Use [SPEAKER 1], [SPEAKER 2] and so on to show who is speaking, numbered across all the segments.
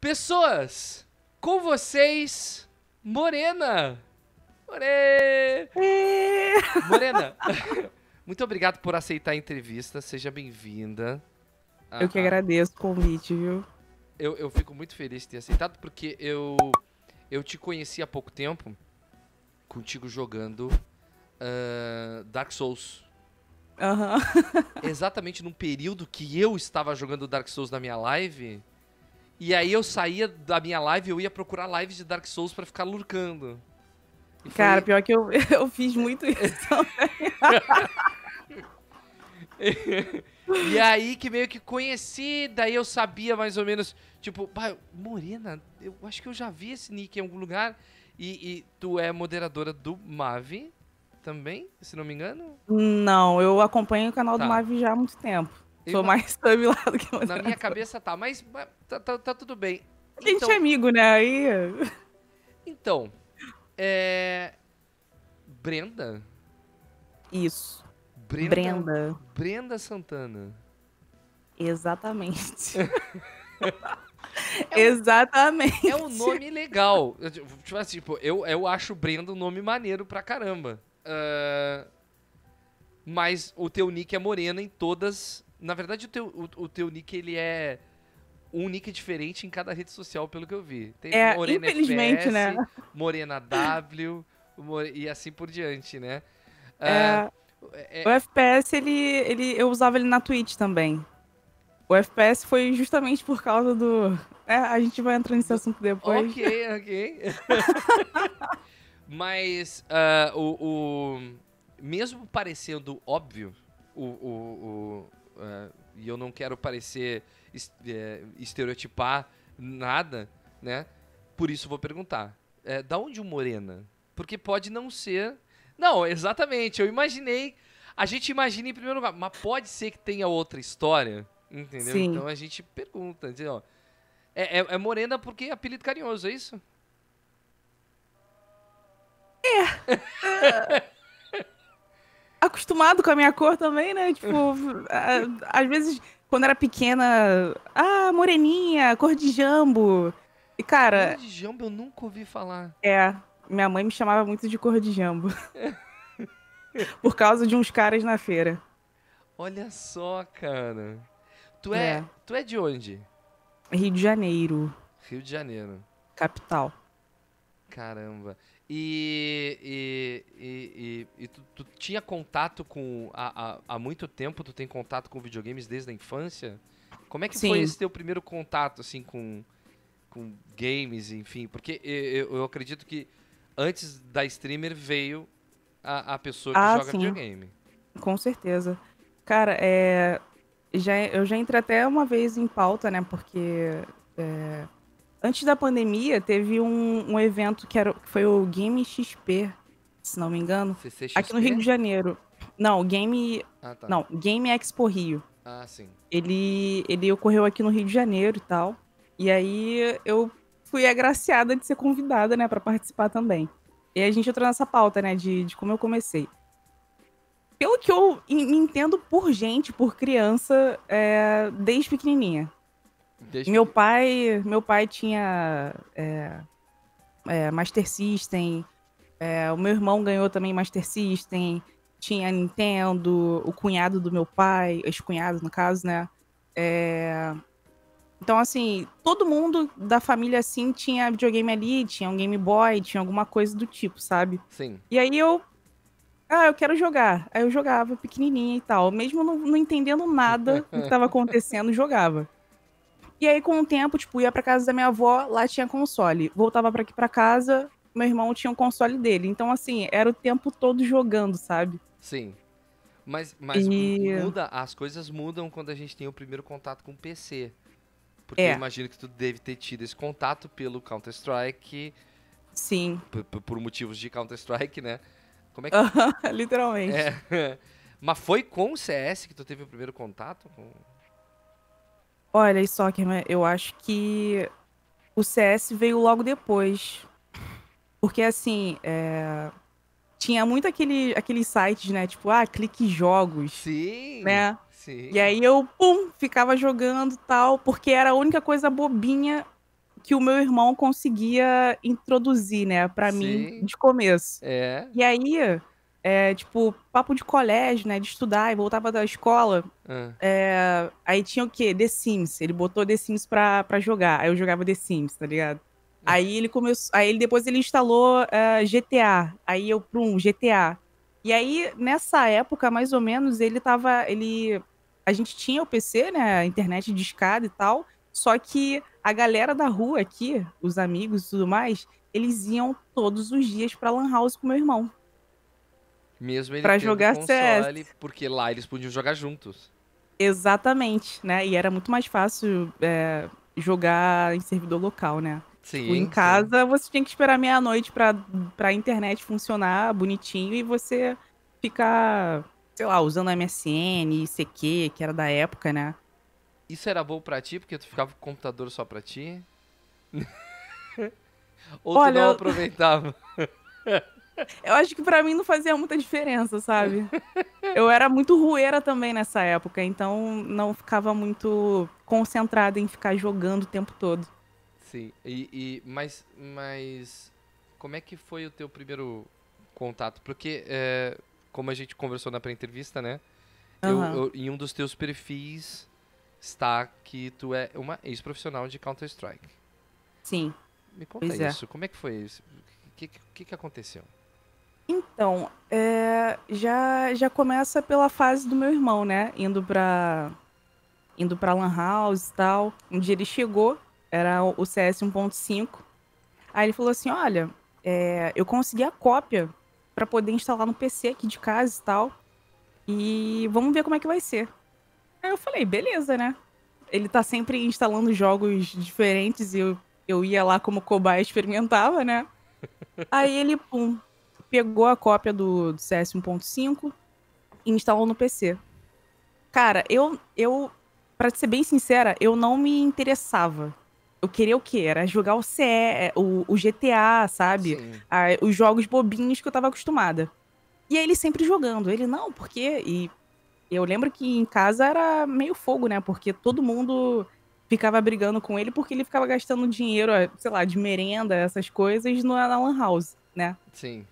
[SPEAKER 1] Pessoas, com vocês, Morena. Morena. Morena, muito obrigado por aceitar a entrevista. Seja bem-vinda. Eu ah, que ah.
[SPEAKER 2] agradeço o convite, viu?
[SPEAKER 1] Eu, eu fico muito feliz de ter aceitado, porque eu, eu te conheci há pouco tempo contigo jogando uh, Dark Souls. Uhum. Exatamente num período que eu estava jogando Dark Souls na minha live. E aí eu saía da minha live, eu ia procurar lives de Dark Souls para ficar lurcando. E Cara, foi...
[SPEAKER 2] pior que eu, eu fiz muito isso também.
[SPEAKER 1] e aí que meio que conheci, daí eu sabia mais ou menos, tipo, Morena, eu acho que eu já vi esse nick em algum lugar. E, e tu é moderadora do Mavi também, se não me engano?
[SPEAKER 2] Não, eu acompanho o canal tá. do Mavi já há muito tempo. Sou mais thumb lá do que Na minha
[SPEAKER 1] cabeça tá, mas, mas tá, tá, tá, tudo bem. A gente então, é
[SPEAKER 2] amigo, né? Aí.
[SPEAKER 1] Então. É. Brenda? Isso. Brenda. Brenda, Brenda Santana. Exatamente. é um, Exatamente. É um nome legal. Tipo, tipo assim, tipo, eu, eu acho Brenda um nome maneiro pra caramba. Uh, mas o teu nick é morena em todas na verdade, o teu, o, o teu nick, ele é um nick diferente em cada rede social, pelo que eu vi. Tem é, Morena infelizmente, né? Morena W more... e assim por diante, né? É, uh, é... O
[SPEAKER 2] FPS, ele, ele, eu usava ele na Twitch também. O FPS foi justamente por causa do. É, a gente vai entrar nesse assunto depois. Ok,
[SPEAKER 1] ok. Mas uh, o, o, Mesmo parecendo óbvio, o, o, eh, e eu não quero parecer eh, estereotipar nada, né? Por isso vou perguntar. É, da onde o Morena? Porque pode não ser. Não, exatamente. Eu imaginei. A gente imagina em primeiro lugar, mas pode ser que tenha outra história, entendeu? Sim. Então a gente pergunta, diz, ó, é, é, é Morena porque é apelido carinhoso, é isso? É.
[SPEAKER 2] acostumado com a minha cor também, né? Tipo, às vezes, quando era pequena, ah, moreninha, cor de jambo. E, cara. Cor de
[SPEAKER 1] jambo eu nunca ouvi falar.
[SPEAKER 2] É, minha mãe me chamava muito de cor de jambo. Por causa de uns caras na feira.
[SPEAKER 1] Olha só, cara. Tu é, é. tu é de onde? Rio de Janeiro. Rio de Janeiro. Capital. Caramba. E, e, e, e tu, tu, tinha contato com. Há, há, muito tempo tu tem contato com videogames desde a infância? Como é que Sim. foi esse teu primeiro contato, assim, com, com games, enfim? Porque eu, eu acredito que antes da streamer veio a, a pessoa que ah, joga sim. videogame.
[SPEAKER 2] Com certeza. Cara, é, já, eu já entrei até uma vez em pauta, né? Porque é, antes da pandemia, teve um, um evento que, era, foi o Game XP, se não me engano.
[SPEAKER 1] CCXP? Aqui no Rio de
[SPEAKER 2] Janeiro. Não, Game. Ah, tá. Não, Game Expo Rio. Ah, sim. Ele, ele ocorreu aqui no Rio de Janeiro e tal. E aí eu fui agraciada de ser convidada, né, para participar também. E a gente entrou nessa pauta, né, de, de como eu comecei. Pelo que eu entendo por gente, por criança, é, desde pequenininha. Deixa... Meu pai, meu pai tinha é, é, Master System. É, o meu irmão ganhou também Master System. Tinha Nintendo, o cunhado do meu pai, ex-cunhado no caso, né? É, então, assim, todo mundo da família, assim, tinha videogame ali, tinha um Game Boy, tinha alguma coisa do tipo, sabe? Sim. E aí eu ah, eu quero jogar. Aí eu jogava pequenininha e tal. Mesmo não, não entendendo nada do que estava acontecendo, jogava. E aí, com o tempo, tipo, ia pra casa da minha avó, lá tinha console. Voltava para aqui para casa, meu irmão tinha um console dele. Então, assim, era o tempo todo jogando, sabe? Sim.
[SPEAKER 1] Mas, mas e... muda, as coisas mudam quando a gente tem o primeiro contato com o PC. Porque é. eu imagino que tu deve ter tido esse contato pelo Counter-Strike. Sim. Por, por motivos de Counter-Strike, né? Como é que. Literalmente. É. Mas foi com o CS que tu teve o primeiro contato? Com...
[SPEAKER 2] Olha, só que né? eu acho que o CS veio logo depois. Porque, assim, é... tinha muito aquele, aquele site né? Tipo, ah, clique jogos. Sim. Né? Sim. E aí eu, pum, ficava jogando tal, porque era a única coisa bobinha que o meu irmão conseguia introduzir, né, para mim de começo. É. E aí é, tipo, papo de colégio, né? De estudar e voltava da escola. Ah. É, aí tinha o quê? The Sims. Ele botou The Sims pra, pra jogar. Aí eu jogava The Sims, tá ligado? Ah. Aí ele começou. Aí ele, depois ele instalou uh, é, GTA. Aí eu, um GTA. E aí, nessa época, mais ou menos, ele tava. Ele. A gente tinha o PC, né? Internet de escada e tal. Só que a galera da rua aqui, os amigos e tudo mais, eles iam todos os dias pra Lan House com meu irmão.
[SPEAKER 1] Mesmo ele pra jogar console, CS. porque lá eles podiam jogar juntos.
[SPEAKER 2] Exatamente, né? E era muito mais fácil é, jogar em servidor local, né? Tipo, sim, em casa sim. você tinha que esperar meia-noite pra, pra internet funcionar bonitinho e você ficar, sei lá, usando MSN, ICQ, que era da época, né?
[SPEAKER 1] Isso era bom pra ti, porque tu ficava com o computador só pra ti? Ou Olha... não aproveitava?
[SPEAKER 2] Eu acho que para mim não fazia muita diferença, sabe? Eu era muito rueira também nessa época, então não ficava muito concentrada em ficar jogando o tempo todo.
[SPEAKER 1] Sim, e, e mas, mas como é que foi o teu primeiro contato? Porque, é, como a gente conversou na pré-entrevista, né? Uhum. Eu, eu, em um dos teus perfis está que tu é uma ex-profissional de Counter-Strike. Sim. Me conta pois é. isso. É. Como é que foi isso? O que, que, que aconteceu?
[SPEAKER 2] Então, é, já, já começa pela fase do meu irmão, né? Indo pra, indo pra Lan House e tal. Um dia ele chegou, era o CS 1.5. Aí ele falou assim: Olha, é, eu consegui a cópia para poder instalar no PC aqui de casa e tal. E vamos ver como é que vai ser. Aí eu falei: Beleza, né? Ele tá sempre instalando jogos diferentes e eu, eu ia lá como cobaia experimentava, né? Aí ele, pum, pegou a cópia do, do CS 1.5 e instalou no PC. Cara, eu, eu, pra ser bem sincera, eu não me interessava. Eu queria o quê? Era jogar o CE, o, o GTA, sabe? Ah, os jogos bobinhos que eu tava acostumada. E aí ele sempre jogando. Ele, não, porque E eu lembro que em casa era meio fogo, né? Porque todo mundo ficava brigando com ele porque ele ficava gastando dinheiro, sei lá, de merenda, essas coisas, no na Lan House, né? Sim.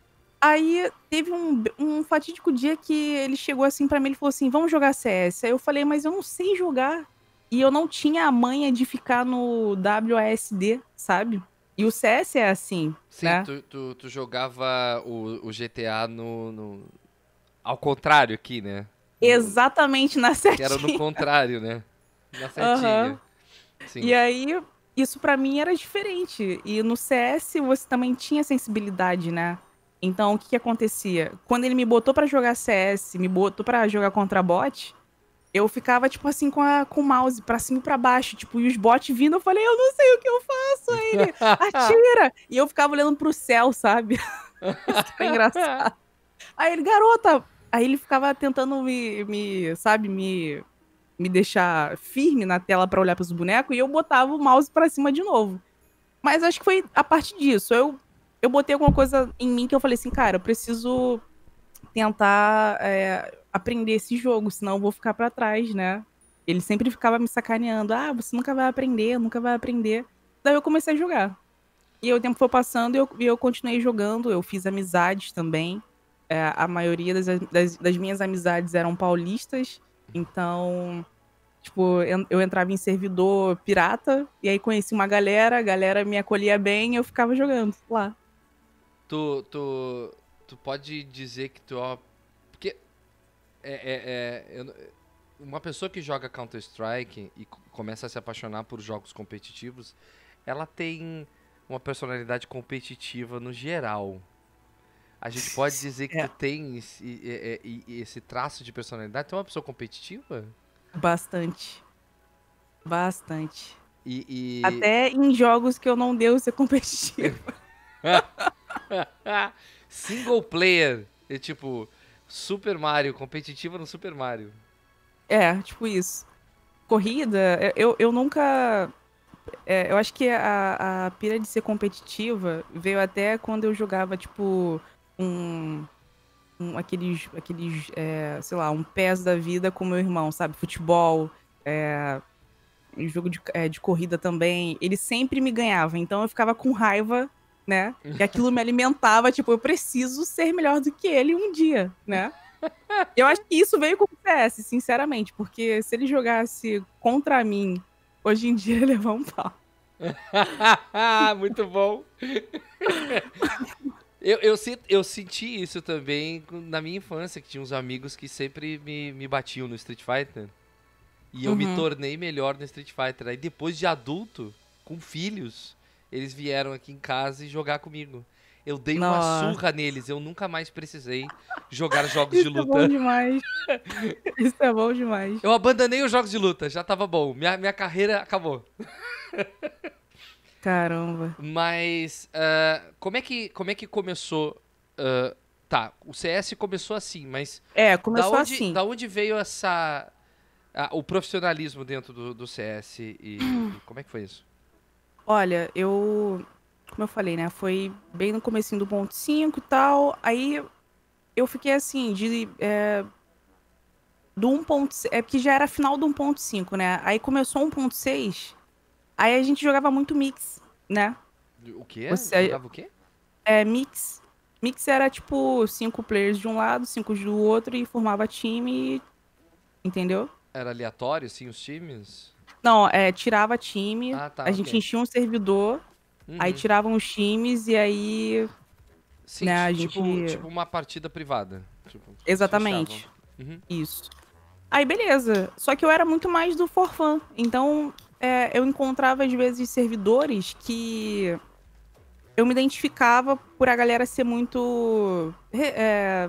[SPEAKER 2] Aí teve um, um fatídico dia que ele chegou assim para mim, ele falou assim: vamos jogar CS. Aí eu falei, mas eu não sei jogar. E eu não tinha a manha de ficar no WASD, sabe? E o CS é assim. Sim, né?
[SPEAKER 1] tu, tu, tu, jogava o, o GTA no, no, Ao contrário aqui, né?
[SPEAKER 2] Exatamente na certinha. Que era no contrário,
[SPEAKER 1] né? Na certinha. Uhum. E
[SPEAKER 2] aí, isso para mim era diferente. E no CS você também tinha sensibilidade, né? Então, o que, que acontecia? Quando ele me botou para jogar CS, me botou para jogar contra bot, eu ficava, tipo assim, com, a, com o mouse pra cima e pra baixo, tipo, e os bots vindo, eu falei, eu não sei o que eu faço, aí ele, atira! e eu ficava olhando pro céu, sabe? Isso foi é engraçado. Aí ele, garota! Aí ele ficava tentando me, me sabe, me, me deixar firme na tela para olhar pros bonecos, e eu botava o mouse pra cima de novo. Mas acho que foi a partir disso. Eu eu botei alguma coisa em mim que eu falei assim, cara, eu preciso tentar é, aprender esse jogo, senão eu vou ficar para trás, né? Ele sempre ficava me sacaneando, ah, você nunca vai aprender, nunca vai aprender. Daí eu comecei a jogar. E o tempo foi passando e eu, eu continuei jogando, eu fiz amizades também. É, a maioria das, das, das, minhas amizades eram paulistas, então, tipo, eu entrava em servidor pirata, e aí conheci uma galera, a galera me acolhia bem e eu ficava jogando lá.
[SPEAKER 1] Tu, tu, tu pode dizer que tu ó, é porque é, é, é eu, uma pessoa que joga Counter Strike e começa a se apaixonar por jogos competitivos, ela tem uma personalidade competitiva no geral. A gente pode dizer que é. tu tem esse, esse traço de personalidade? Tu é uma pessoa competitiva?
[SPEAKER 2] Bastante. Bastante.
[SPEAKER 1] E, e... Até
[SPEAKER 2] em jogos que eu não devo ser competitiva.
[SPEAKER 1] Single player. É tipo, Super Mario, competitiva no Super Mario.
[SPEAKER 2] É, tipo isso. Corrida, é, eu, eu nunca. É, eu acho que a, a pira de ser competitiva veio até quando eu jogava, tipo, um. um aqueles. aqueles é, sei lá, um pés da vida com meu irmão, sabe? Futebol, é, jogo de, é, de corrida também. Ele sempre me ganhava, então eu ficava com raiva né? E aquilo me alimentava, tipo, eu preciso ser melhor do que ele um dia, né? Eu acho que isso veio com o PS, sinceramente, porque se ele jogasse contra mim, hoje em dia ele levar um pau.
[SPEAKER 1] Muito bom. Eu, eu, eu, senti isso também na minha infância, que tinha uns amigos que sempre me, me batiam no Street Fighter. E eu uhum. me tornei melhor no Street Fighter. Aí depois de adulto, com filhos, eles vieram aqui em casa e jogar comigo. Eu dei Nossa. uma surra neles, eu nunca mais precisei jogar jogos de luta. Isso é bom
[SPEAKER 2] demais. Isso é bom demais.
[SPEAKER 1] Eu abandonei os jogos de luta, já tava bom. Minha, minha carreira acabou. Caramba. Mas uh, como, é que, como é que começou? Uh, tá, o CS começou assim, mas. É, começou da onde, assim. Da onde veio essa. o profissionalismo dentro do, do CS e, e como é que foi isso? Olha,
[SPEAKER 2] eu. Como eu falei, né? Foi bem no comecinho do ponto 5 e tal. Aí eu fiquei assim, de. É, do ponto, É porque já era final do 1.5, né? Aí começou 1.6. Aí a gente jogava muito mix, né?
[SPEAKER 1] O quê? Você jogava o quê?
[SPEAKER 2] É, mix. Mix era tipo cinco players de um lado, cinco do outro e formava time. Entendeu?
[SPEAKER 1] Era aleatório, sim, os times?
[SPEAKER 2] Não, é, tirava time, ah, tá, a gente enchia um servidor,
[SPEAKER 1] uhum. aí tiravam
[SPEAKER 2] os times e aí. Sim, né, tipo, gente... Tipo, tipo,
[SPEAKER 1] uma partida privada. Tipo, Exatamente. Uhum.
[SPEAKER 2] Isso. Aí beleza. Só que eu era muito mais do forfã. Então é, eu encontrava, às vezes, servidores que eu me identificava por a galera ser muito. É,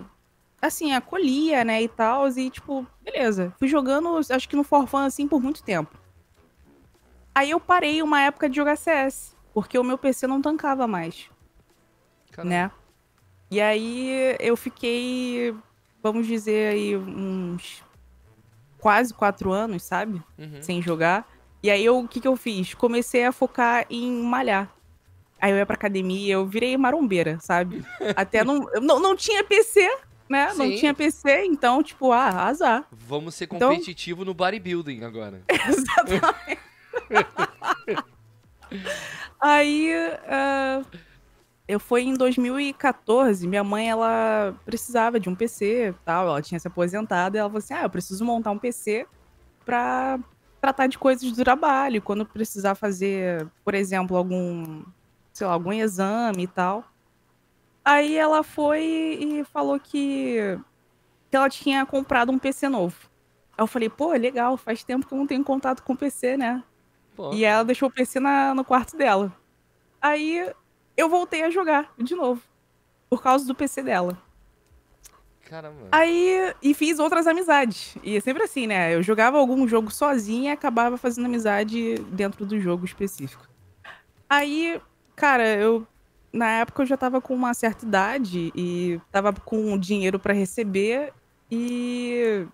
[SPEAKER 2] assim, acolhia, né, e tal, e tipo, beleza. Fui jogando, acho que no Forfan, assim, por muito tempo. Aí eu parei uma época de jogar CS, porque o meu PC não tancava mais. Caramba. Né? E aí eu fiquei, vamos dizer aí, uns quase quatro anos, sabe? Uhum. Sem jogar. E aí o que, que eu fiz? Comecei a focar em malhar. Aí eu ia pra academia, eu virei marombeira, sabe? Até não, não, não tinha PC, né? Sim. Não tinha PC, então, tipo, ah, azar.
[SPEAKER 1] Vamos ser então competitivo então... no bodybuilding agora. Exatamente.
[SPEAKER 2] Aí uh, eu fui em 2014, minha mãe ela precisava de um PC, tal, ela tinha se aposentado, e ela falou assim: "Ah, eu preciso montar um PC para tratar de coisas do trabalho, quando precisar fazer, por exemplo, algum, sei lá, algum exame e tal". Aí ela foi e falou que, que ela tinha comprado um PC novo. Aí eu falei: "Pô, legal, faz tempo que eu não tenho contato com PC, né?" E ela deixou o PC na, no quarto dela. Aí eu voltei a jogar de novo. Por causa do PC dela. Caramba. Aí, e fiz outras amizades. E é sempre assim, né? Eu jogava algum jogo sozinha e acabava fazendo amizade dentro do jogo específico. Aí, cara, eu. Na época eu já tava com uma certa idade e tava com dinheiro para receber e.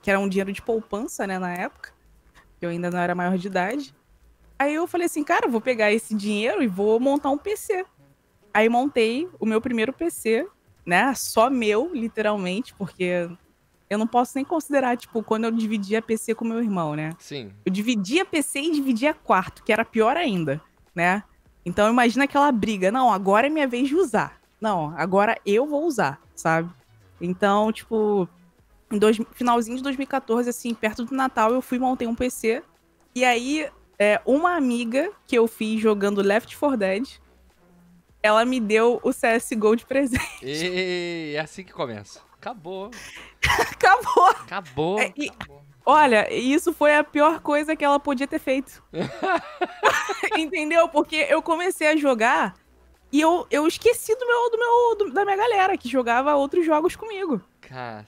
[SPEAKER 2] que era um dinheiro de poupança, né, na época. Eu ainda não era maior de idade. Aí eu falei assim, cara, vou pegar esse dinheiro e vou montar um PC. Aí montei o meu primeiro PC, né? Só meu, literalmente, porque eu não posso nem considerar, tipo, quando eu dividia PC com meu irmão, né? Sim. Eu dividia PC e dividia quarto, que era pior ainda, né? Então imagina aquela briga. Não, agora é minha vez de usar. Não, agora eu vou usar, sabe? Então, tipo, em dois, finalzinho de 2014, assim, perto do Natal, eu fui montei um PC. E aí é, uma amiga que eu fiz jogando Left 4 Dead, ela me deu o CSGO de presente.
[SPEAKER 1] E é assim que começa. Acabou.
[SPEAKER 2] Acabou. Acabou. É, e, Acabou. Olha, isso foi a pior coisa que ela podia ter feito. Entendeu? Porque eu comecei a jogar e eu, eu esqueci do meu, do meu do, da minha galera que jogava outros jogos comigo.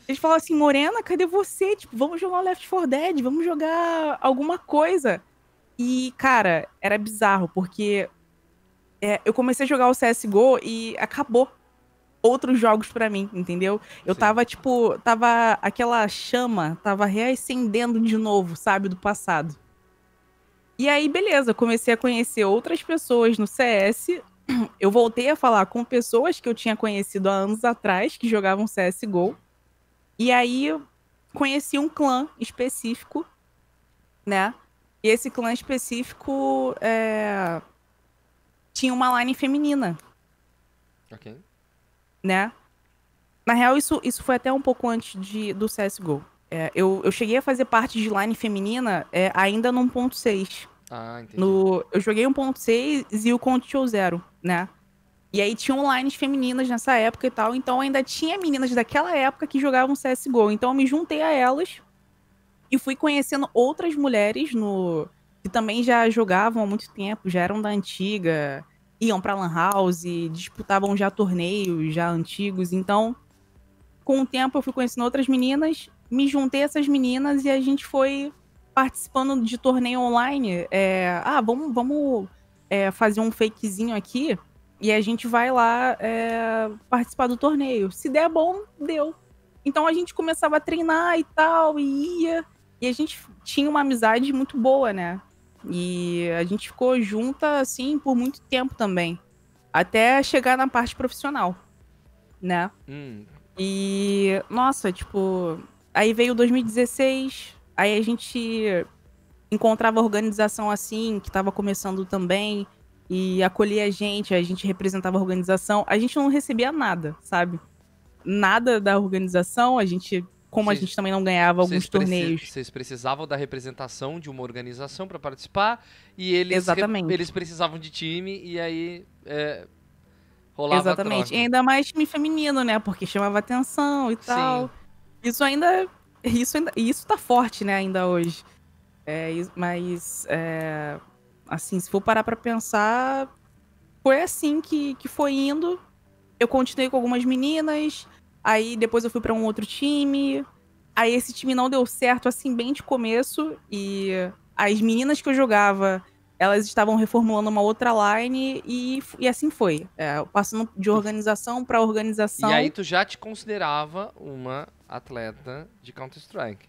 [SPEAKER 2] Eles falavam assim, Morena, cadê você? Tipo, vamos jogar Left 4 Dead, vamos jogar alguma coisa. E, cara, era bizarro, porque é, eu comecei a jogar o CSGO e acabou outros jogos para mim, entendeu? Eu Sim. tava, tipo, tava. Aquela chama tava reacendendo de novo, sabe, do passado. E aí, beleza, comecei a conhecer outras pessoas no CS. Eu voltei a falar com pessoas que eu tinha conhecido há anos atrás, que jogavam CSGO. E aí, conheci um clã específico, né? E esse clã específico é, tinha uma line feminina. Ok. Né? Na real, isso, isso foi até um pouco antes de, do CSGO. É, eu, eu cheguei a fazer parte de line feminina é, ainda no 1.6. Ah, entendi. No, eu joguei 1.6 e o Conte Show Zero, né? E aí tinham lines femininas nessa época e tal. Então ainda tinha meninas daquela época que jogavam CSGO. Então eu me juntei a elas e fui conhecendo outras mulheres no que também já jogavam há muito tempo, já eram da antiga, iam para lan house, disputavam já torneios já antigos. Então, com o tempo eu fui conhecendo outras meninas, me juntei a essas meninas e a gente foi participando de torneio online. É, ah, vamos, vamos é, fazer um fakezinho aqui e a gente vai lá é, participar do torneio. Se der bom, deu. Então a gente começava a treinar e tal, e ia. E a gente tinha uma amizade muito boa, né? E a gente ficou junta, assim, por muito tempo também. Até chegar na parte profissional, né? Hum. E, nossa, tipo. Aí veio 2016, aí a gente encontrava organização assim, que estava começando também, e acolhia a gente, a gente representava a organização. A gente não recebia nada, sabe? Nada da organização, a gente como vocês, a gente também não ganhava alguns torneios. Preci,
[SPEAKER 1] vocês precisavam da representação de uma organização para participar e eles Exatamente. eles precisavam de time e aí é, rolava Exatamente. E
[SPEAKER 2] ainda mais time feminino, né? Porque chamava atenção e tal. Sim. Isso ainda isso ainda isso tá forte, né, ainda hoje. É, mas é, assim, se for parar para pensar, foi assim que, que foi indo. Eu continuei com algumas meninas, Aí depois eu fui para um outro time. Aí esse time não deu certo, assim, bem de começo. E as meninas que eu jogava, elas estavam reformulando uma outra line e, e assim foi. É, passando de organização para organização. E aí tu já te
[SPEAKER 1] considerava uma atleta de Counter-Strike.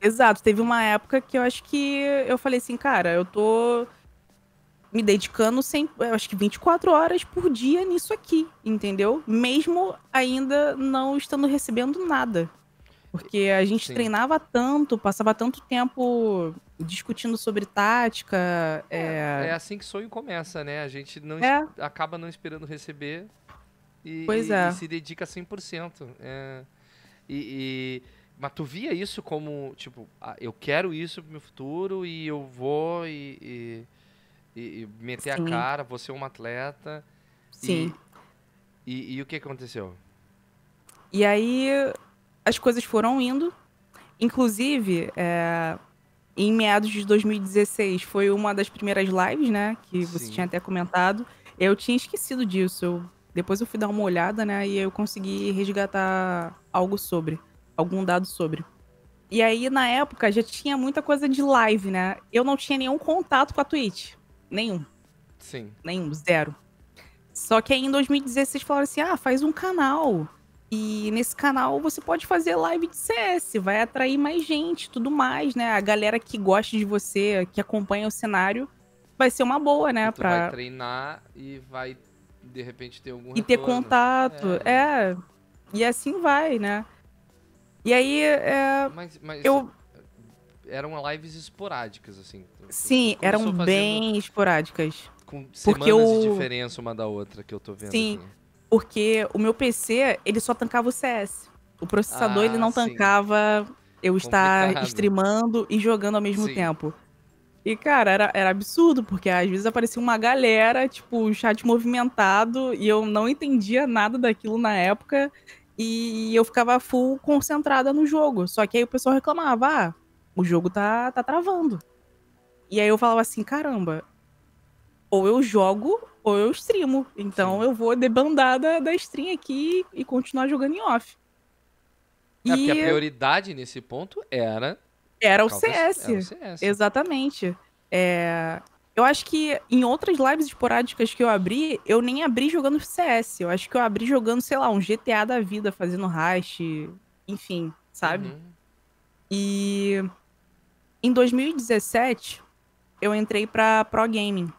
[SPEAKER 2] Exato, teve uma época que eu acho que eu falei assim, cara, eu tô me dedicando sem, acho que 24 horas por dia nisso aqui, entendeu? Mesmo ainda não estando recebendo nada. Porque a gente Sim. treinava tanto, passava tanto tempo discutindo sobre tática. É, é... é
[SPEAKER 1] assim que sonho começa, né? A gente não é. acaba não esperando receber e, pois é. e se dedica 100%. É, e, e, mas tu via isso como, tipo, ah, eu quero isso pro meu futuro e eu vou e... e e, e meter Sim. a cara, você é um atleta. Sim. E, e, e o que aconteceu?
[SPEAKER 2] E aí as coisas foram indo. Inclusive, é, em meados de 2016 foi uma das primeiras lives, né? Que você Sim. tinha até comentado. Eu tinha esquecido disso. Eu, depois eu fui dar uma olhada, né? E eu consegui resgatar algo sobre, algum dado sobre. E aí, na época, já tinha muita coisa de live, né? Eu não tinha nenhum contato com a Twitch. Nenhum. Sim. Nenhum, zero. Só que aí em 2016 falaram assim: ah, faz um canal. E nesse canal você pode fazer live de CS, vai atrair mais gente, tudo mais, né? A galera que gosta de você, que acompanha o cenário, vai ser uma boa, né? tu pra... vai
[SPEAKER 1] treinar e vai, de repente, ter algum. E retorno. ter contato, é.
[SPEAKER 2] é. E assim vai, né? E aí. É... Mas, mas eu
[SPEAKER 1] eram lives esporádicas, assim. Sim, Começou eram bem
[SPEAKER 2] esporádicas. Com semanas eu... de
[SPEAKER 1] diferença uma da outra que eu tô vendo. Sim, aqui.
[SPEAKER 2] Assim. porque o meu PC, ele só tancava o CS. O processador, ah, ele não sim. tancava eu Complicado. estar streamando e jogando ao mesmo sim. tempo. E, cara, era, era absurdo, porque às vezes aparecia uma galera, tipo, um chat movimentado, e eu não entendia nada daquilo na época, e eu ficava full concentrada no jogo. Só que aí o pessoal reclamava, ah, o jogo tá, tá travando. E aí eu falava assim, caramba, ou eu jogo ou eu streamo. Então Sim. eu vou debandar da, da stream aqui e continuar jogando em off.
[SPEAKER 1] É, e... a prioridade nesse ponto era.
[SPEAKER 2] Era o, CS. Era o CS. Exatamente. É... Eu acho que em outras lives esporádicas que eu abri, eu nem abri jogando CS. Eu acho que eu abri jogando, sei lá, um GTA da vida, fazendo hash, enfim, sabe? Uhum. E em 2017, eu entrei pra Pro Gaming.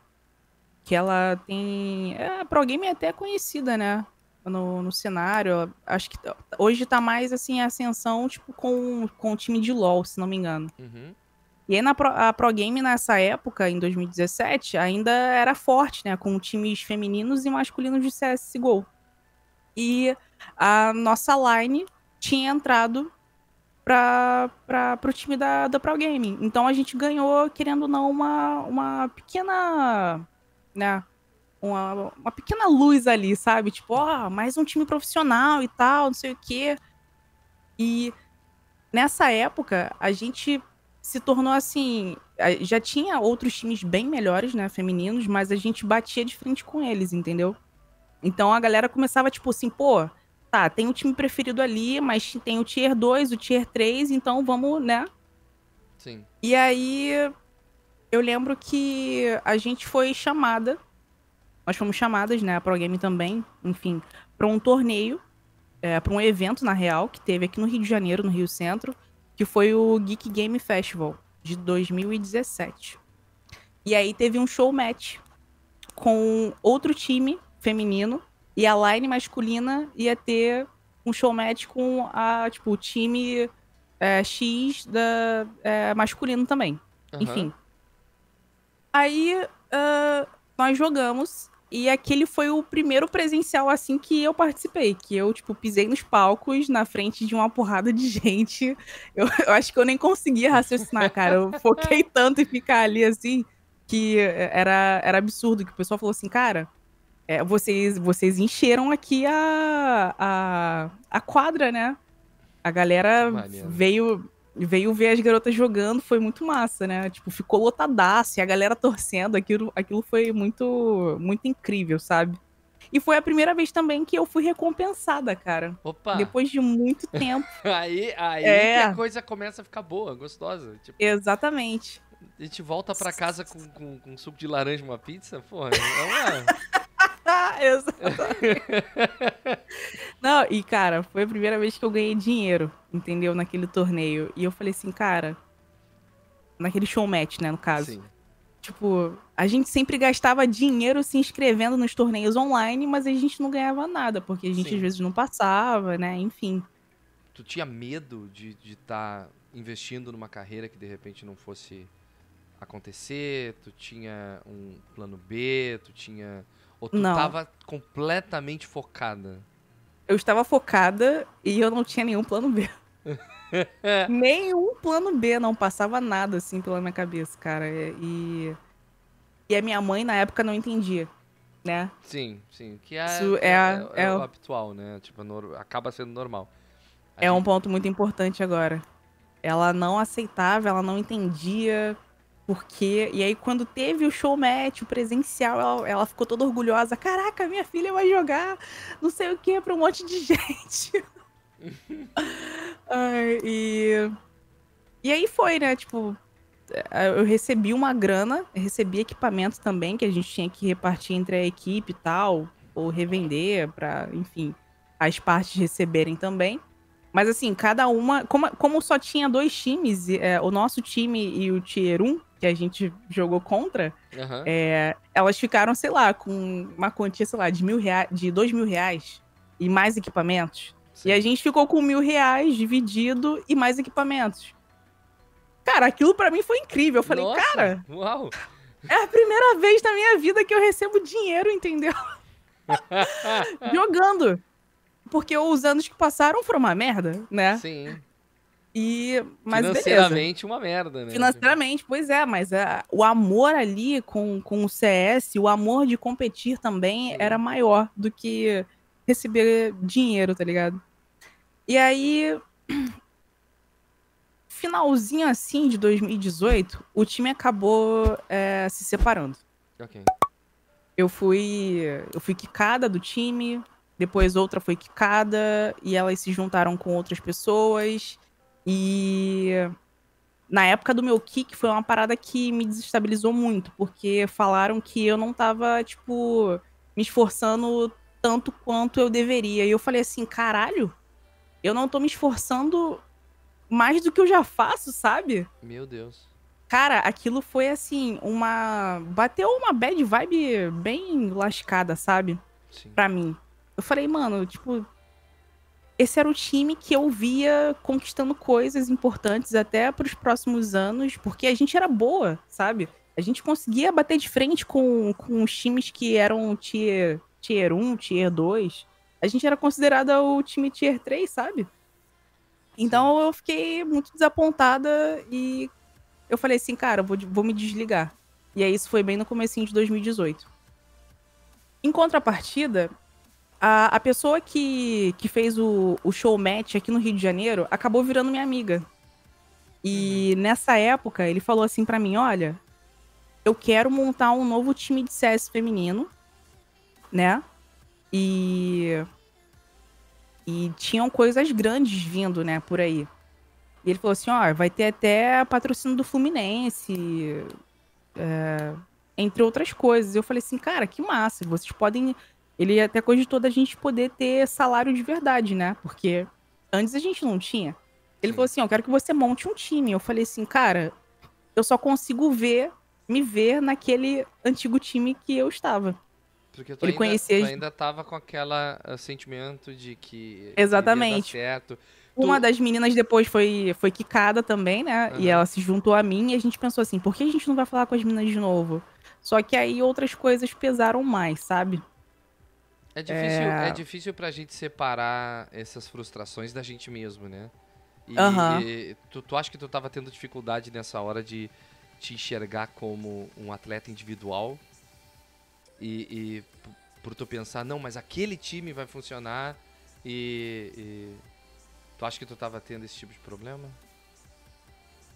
[SPEAKER 2] Que ela tem. É, a Pro Gaming é até conhecida, né? No, no cenário. Acho que hoje tá mais assim, a ascensão, tipo, com, com o time de LOL, se não me engano. Uhum. E aí na Pro, a Pro Game nessa época, em 2017, ainda era forte, né? Com times femininos e masculinos de CSGO. E a nossa line tinha entrado para o time da, da Pro Game. Então a gente ganhou, querendo ou não, uma, uma pequena. né? Uma, uma pequena luz ali, sabe? Tipo, ó, oh, mais um time profissional e tal, não sei o quê. E nessa época, a gente se tornou assim. Já tinha outros times bem melhores, né? Femininos, mas a gente batia de frente com eles, entendeu? Então a galera começava, tipo assim, pô, tá, tem o time preferido ali, mas tem o tier 2, o tier 3, então vamos, né? Sim. E aí eu lembro que a gente foi chamada, nós fomos chamadas, né, a Pro Game também, enfim, para um torneio, é, para um evento, na real, que teve aqui no Rio de Janeiro, no Rio Centro, que foi o Geek Game Festival de 2017. E aí teve um show match com outro time feminino e a line masculina ia ter um showmatch com a, tipo, o time é, X da, é, masculino também. Uhum. Enfim. Aí uh, nós jogamos e aquele foi o primeiro presencial assim que eu participei, que eu, tipo, pisei nos palcos na frente de uma porrada de gente. Eu, eu acho que eu nem conseguia raciocinar, cara. Eu foquei tanto em ficar ali assim que era, era absurdo, que o pessoal falou assim, cara, é, vocês, vocês encheram aqui a, a, a quadra, né? A galera veio veio ver as garotas jogando, foi muito massa, né? Tipo, ficou lotadaço e a galera torcendo, aquilo, aquilo foi muito, muito incrível, sabe? E foi a primeira vez também que eu fui recompensada, cara. Opa! Depois de muito tempo.
[SPEAKER 1] aí aí é. a coisa começa a ficar boa, gostosa. Tipo, Exatamente. A gente volta para casa com, com, com, suco de laranja e uma pizza, porra, é uma... Ah, Exatamente. Não, e cara, foi a
[SPEAKER 2] primeira vez que eu ganhei dinheiro, entendeu? Naquele torneio. E eu falei assim, cara. Naquele show match, né, no caso. Sim. Tipo, a gente sempre gastava dinheiro se inscrevendo nos torneios online, mas a gente não ganhava nada, porque a gente Sim. às vezes não passava, né? Enfim.
[SPEAKER 1] Tu tinha medo de estar tá investindo numa carreira que de repente não fosse acontecer? Tu tinha um plano B? Tu tinha ou tu não. tava completamente focada?
[SPEAKER 2] Eu estava focada e eu não tinha nenhum plano B. nenhum plano B, não passava nada assim pela minha cabeça, cara. E, e a minha mãe na época não entendia, né? Sim, sim. Que é, Isso é, é, é, é o
[SPEAKER 1] habitual, né? Tipo, é no, acaba sendo normal.
[SPEAKER 2] A é gente... um ponto muito importante agora. Ela não aceitava, ela não entendia. Porque, e aí quando teve o show match, o presencial, ela, ela ficou toda orgulhosa. Caraca, minha filha vai jogar não sei o que pra um monte de gente. e, e aí foi, né? Tipo, eh, eh, eu recebi uma grana, recebi equipamento também, que a gente tinha que repartir entre a equipe e tal, ou revender para, enfim, as partes receberem também. Mas assim, cada uma. Como, como só tinha dois times, é, o nosso time e o Tier 1, que a gente jogou contra, uhum. é, elas ficaram, sei lá, com uma quantia, sei lá, de, mil rea de dois mil reais e mais equipamentos. Sim. E a gente ficou com mil reais dividido e mais equipamentos. Cara, aquilo para mim foi incrível. Eu falei, Nossa, cara. Uau! É a primeira vez na minha vida que eu recebo dinheiro, entendeu? Jogando porque os anos que passaram foram uma merda, né? Sim. E, mas Financeiramente
[SPEAKER 1] beleza. uma merda, né?
[SPEAKER 2] Financeiramente, pois é, mas a, o amor ali com, com o CS, o amor de competir também Sim. era maior do que receber dinheiro, tá ligado? E aí, finalzinho assim de 2018, o time acabou é, se separando. Ok. Eu fui, eu fui quicada do time, depois outra foi quicada e elas se juntaram com outras pessoas. E na época do meu kick foi uma parada que me desestabilizou muito, porque falaram que eu não tava, tipo, me esforçando tanto quanto eu deveria. E eu falei assim, caralho, eu não tô me esforçando mais do que eu já faço, sabe? Meu Deus. Cara, aquilo foi assim, uma. Bateu uma bad vibe bem lascada, sabe? Sim. Pra mim eu falei, mano, tipo, esse era o time que eu via conquistando coisas importantes até para os próximos anos, porque a gente era boa, sabe? A gente conseguia bater de frente com, com os times que eram tier, tier 1, tier 2. A gente era considerada o time tier 3, sabe? Então eu fiquei muito desapontada e eu falei assim, cara, vou, vou me desligar. E aí isso foi bem no começo de 2018. Em contrapartida, a, a pessoa que, que fez o, o show match aqui no Rio de Janeiro acabou virando minha amiga. E uhum. nessa época ele falou assim para mim: olha, eu quero montar um novo time de CS feminino, né? E. E tinham coisas grandes vindo, né, por aí. E ele falou assim: ó, vai ter até patrocínio do Fluminense, é, entre outras coisas. Eu falei assim: cara, que massa, vocês podem ele até cogitou da gente poder ter salário de verdade, né? Porque antes a gente não tinha. Ele Sim. falou assim: ó, quero que você monte um time. Eu falei assim, cara, eu só consigo ver, me ver naquele antigo time que eu estava.
[SPEAKER 1] Porque tu, ele ainda, conhecia... tu ainda tava com aquele eh, sentimento de que. Exatamente. Certo. Uma tu... das
[SPEAKER 2] meninas depois foi, foi quicada também, né? Uhum. E ela se juntou a mim e a gente pensou assim: por que a gente não vai falar com as meninas de novo? Só que aí outras coisas pesaram mais, sabe?
[SPEAKER 1] É difícil, é... é difícil pra gente separar essas frustrações da gente mesmo, né? E, uhum. e tu, tu acha que tu tava tendo dificuldade nessa hora de te enxergar como um atleta individual? E, e por tu pensar, não, mas aquele time vai funcionar e, e, tu acha que tu tava tendo esse tipo de problema?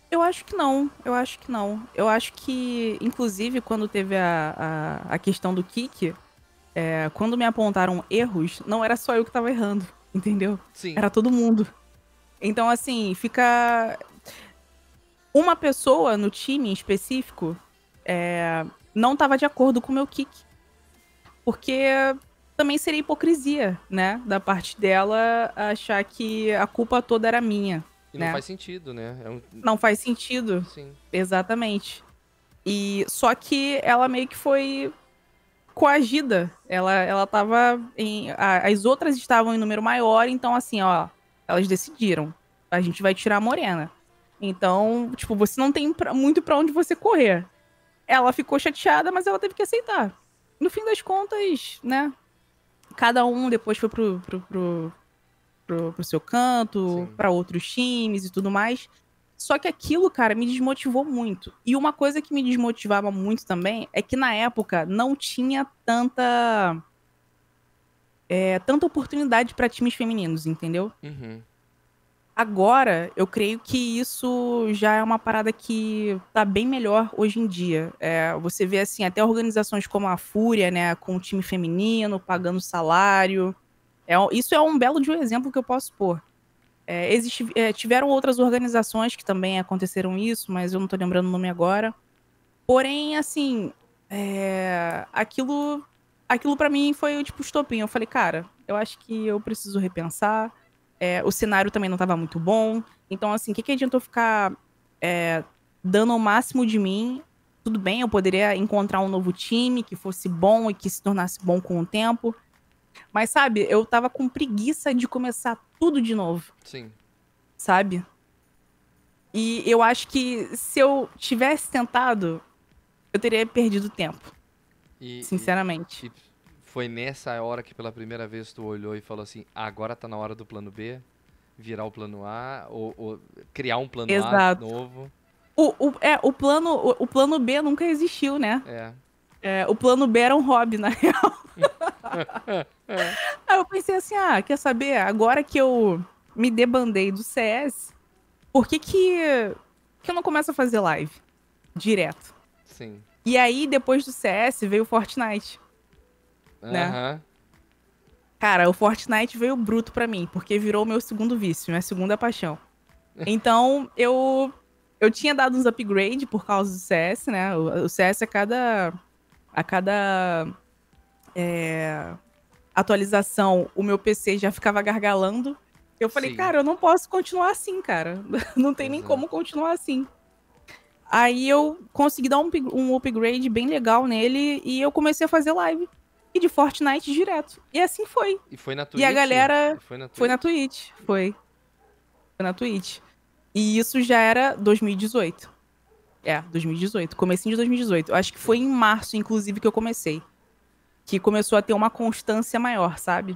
[SPEAKER 2] Eu acho que não, eu acho que não. Eu acho que, inclusive, quando teve a, a, a questão do kick, é, quando me apontaram erros, não era só eu que tava errando, entendeu? Sim. Era todo mundo. Então, assim, fica. Uma pessoa no time em específico é, não tava de acordo com o meu kick. Porque também seria hipocrisia, né? Da parte dela achar que a culpa toda era minha. E né? não faz
[SPEAKER 1] sentido, né? É um... Não faz
[SPEAKER 2] sentido. Sim. Exatamente. E só que ela meio que foi coagida. Ela, ela tava em. A, as outras estavam em número maior, então assim, ó, elas decidiram. A gente vai tirar a morena. Então, tipo, você não tem pra, muito para onde você correr. Ela ficou chateada, mas ela teve que aceitar. No fim das contas, né? Cada um depois foi pro, pro, pro, pro, pro seu canto, para outros times e tudo mais. Só que aquilo, cara, me desmotivou muito. E uma coisa que me desmotivava muito também é que na época não tinha tanta. É, tanta oportunidade para times femininos, entendeu? Uhum. Agora, eu creio que isso já é uma parada que tá bem melhor hoje em dia. É, você vê, assim, até organizações como a Fúria, né, com o time feminino, pagando salário. É, isso é um belo de um exemplo que eu posso pôr. É, existe, é, tiveram outras organizações que também aconteceram isso, mas eu não estou lembrando o nome agora. Porém, assim, é, aquilo, aquilo para mim foi o tipo estopim. Eu falei, cara, eu acho que eu preciso repensar. É, o cenário também não estava muito bom. Então, assim, o que, que adiantou ficar é, dando o máximo de mim? Tudo bem, eu poderia encontrar um novo time que fosse bom e que se tornasse bom com o tempo mas sabe, eu tava com preguiça de começar tudo de novo. Sim. Sabe? E eu acho que se eu tivesse tentado, eu teria perdido tempo.
[SPEAKER 1] E, sinceramente. E, foi nessa hora que pela primeira vez tu olhou e falou assim: agora tá na hora do plano B, virar o plano A, ou, ou criar um plano Exato. A novo. O, o, é,
[SPEAKER 2] o plano, o, o plano B nunca existiu, né? É. é. O plano B era um hobby, na real. Aí eu pensei assim, ah, quer saber? Agora que eu me debandei do CS, por que que, que eu não começo a fazer live direto? Sim. E aí, depois do CS, veio o Fortnite. Né? Cara, o Fortnite veio bruto pra mim, porque virou meu segundo vício, minha segunda paixão. Então, eu eu tinha dado uns upgrade por causa do CS, né? O, o CS a é cada a cada é, atualização, o meu PC já ficava gargalando. Eu falei, Sim. cara, eu não posso continuar assim, cara. Não tem nem como continuar assim. Aí eu consegui dar um, um upgrade bem legal nele e eu comecei a fazer live. E de Fortnite direto. E assim foi. E foi na Twitch. E a galera. Foi na Twitch. Foi na Twitch. Foi. foi na Twitch. E isso já era 2018. É, 2018. Comecinho de 2018. Eu acho que foi em março, inclusive, que eu comecei que começou a ter uma constância maior, sabe?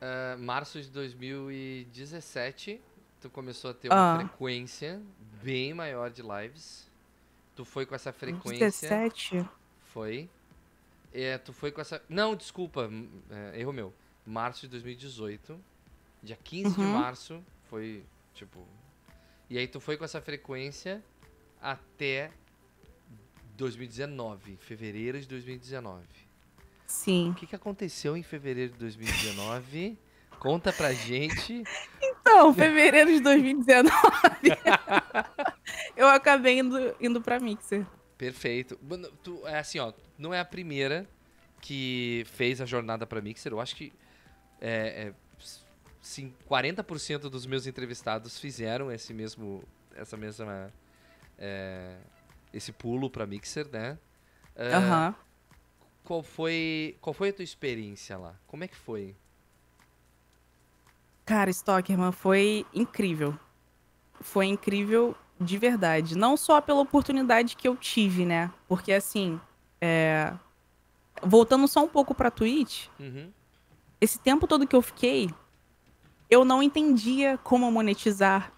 [SPEAKER 1] Uh, março de 2017, tu começou a ter uma ah. frequência bem maior de lives. Tu foi com essa frequência. 17? Foi. É, tu foi com essa. Não, desculpa, é, erro meu. Março de 2018. Dia 15 uhum. de março foi, tipo. E aí tu foi com essa frequência até 2019, fevereiro de 2019. Sim. O que, que aconteceu em fevereiro de 2019? Conta pra gente. Então,
[SPEAKER 2] fevereiro de
[SPEAKER 1] 2019, eu acabei indo, indo pra Mixer. Perfeito. Tu, é assim, ó, não é a primeira que fez a jornada pra Mixer. Eu acho que é, é, sim, 40% dos meus entrevistados fizeram esse mesmo, essa mesma, é, esse pulo pra Mixer, né? Aham. Uh, qual foi, qual foi a tua experiência lá? Como é que foi?
[SPEAKER 2] Cara, Stockerman, foi incrível. Foi incrível de verdade. Não só pela oportunidade que eu tive, né? Porque, assim, é... voltando só um pouco pra Twitch, uhum. esse tempo todo que eu fiquei, eu não entendia como monetizar.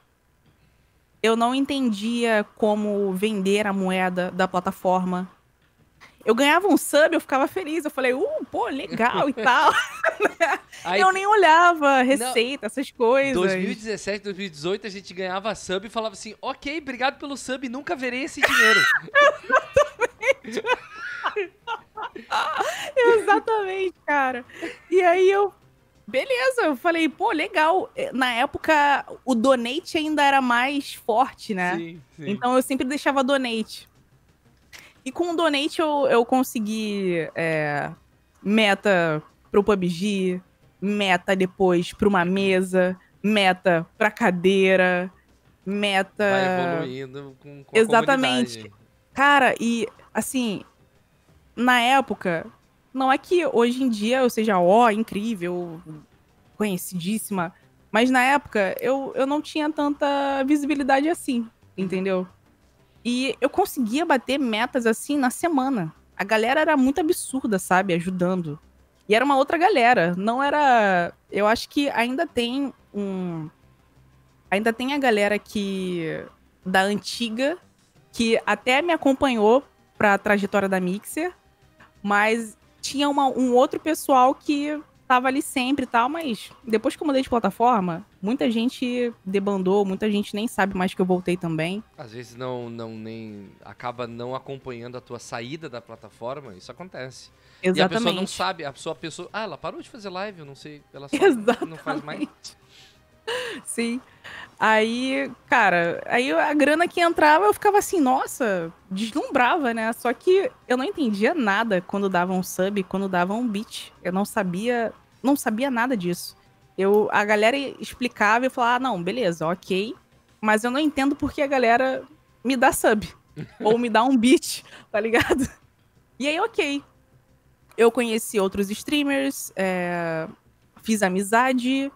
[SPEAKER 2] Eu não entendia como vender a moeda da plataforma eu ganhava um sub, eu ficava feliz. Eu falei, uh, pô, legal e tal. Aí, eu nem olhava receita, não, essas
[SPEAKER 1] coisas. 2017, 2018, a gente ganhava sub e falava assim, ok, obrigado pelo sub, nunca verei esse dinheiro. Exatamente. Exatamente,
[SPEAKER 2] cara. E aí eu Beleza, eu falei, pô, legal. Eh, na época, o donate ainda era mais forte, né? Sim, sim. Então eu sempre deixava donate. E com o donate eu, eu consegui é, meta pro PUBG, meta depois pra uma mesa, meta pra cadeira, meta. Vai
[SPEAKER 1] evoluindo com, com Exatamente.
[SPEAKER 2] Cara, e assim, na época, não é que hoje em dia eu seja ó, incrível, conhecidíssima, mas na época eu, eu não tinha tanta visibilidade assim, entendeu? E eu conseguia bater metas assim na semana. A galera era muito absurda, sabe? Ajudando. E era uma outra galera. Não era. Eu acho que ainda tem um. Ainda tem a galera que. Da antiga. Que até me acompanhou pra trajetória da Mixer. Mas tinha uma, um outro pessoal que tava ali sempre e tal, mas depois que eu mudei de plataforma, muita gente debandou, muita gente nem sabe mais que eu voltei também.
[SPEAKER 1] Às vezes não, não nem acaba não acompanhando a tua saída da plataforma, isso acontece. Exatamente. E a pessoa não sabe, a pessoa, pessoa, ah, ela parou de fazer live, eu não sei, ela só Exatamente. não faz mais. Sim.
[SPEAKER 2] Aí, cara, aí a grana que entrava eu ficava assim, nossa, deslumbrava, né? Só que eu não entendia nada quando dava um sub, quando dava um beat. Eu não sabia, não sabia nada disso. Eu, a galera explicava e falava, ah, não, beleza, ok. Mas eu não entendo porque a galera me dá sub. ou me dá um beat, tá ligado? E aí, ok. Eu conheci outros streamers, é, fiz amizade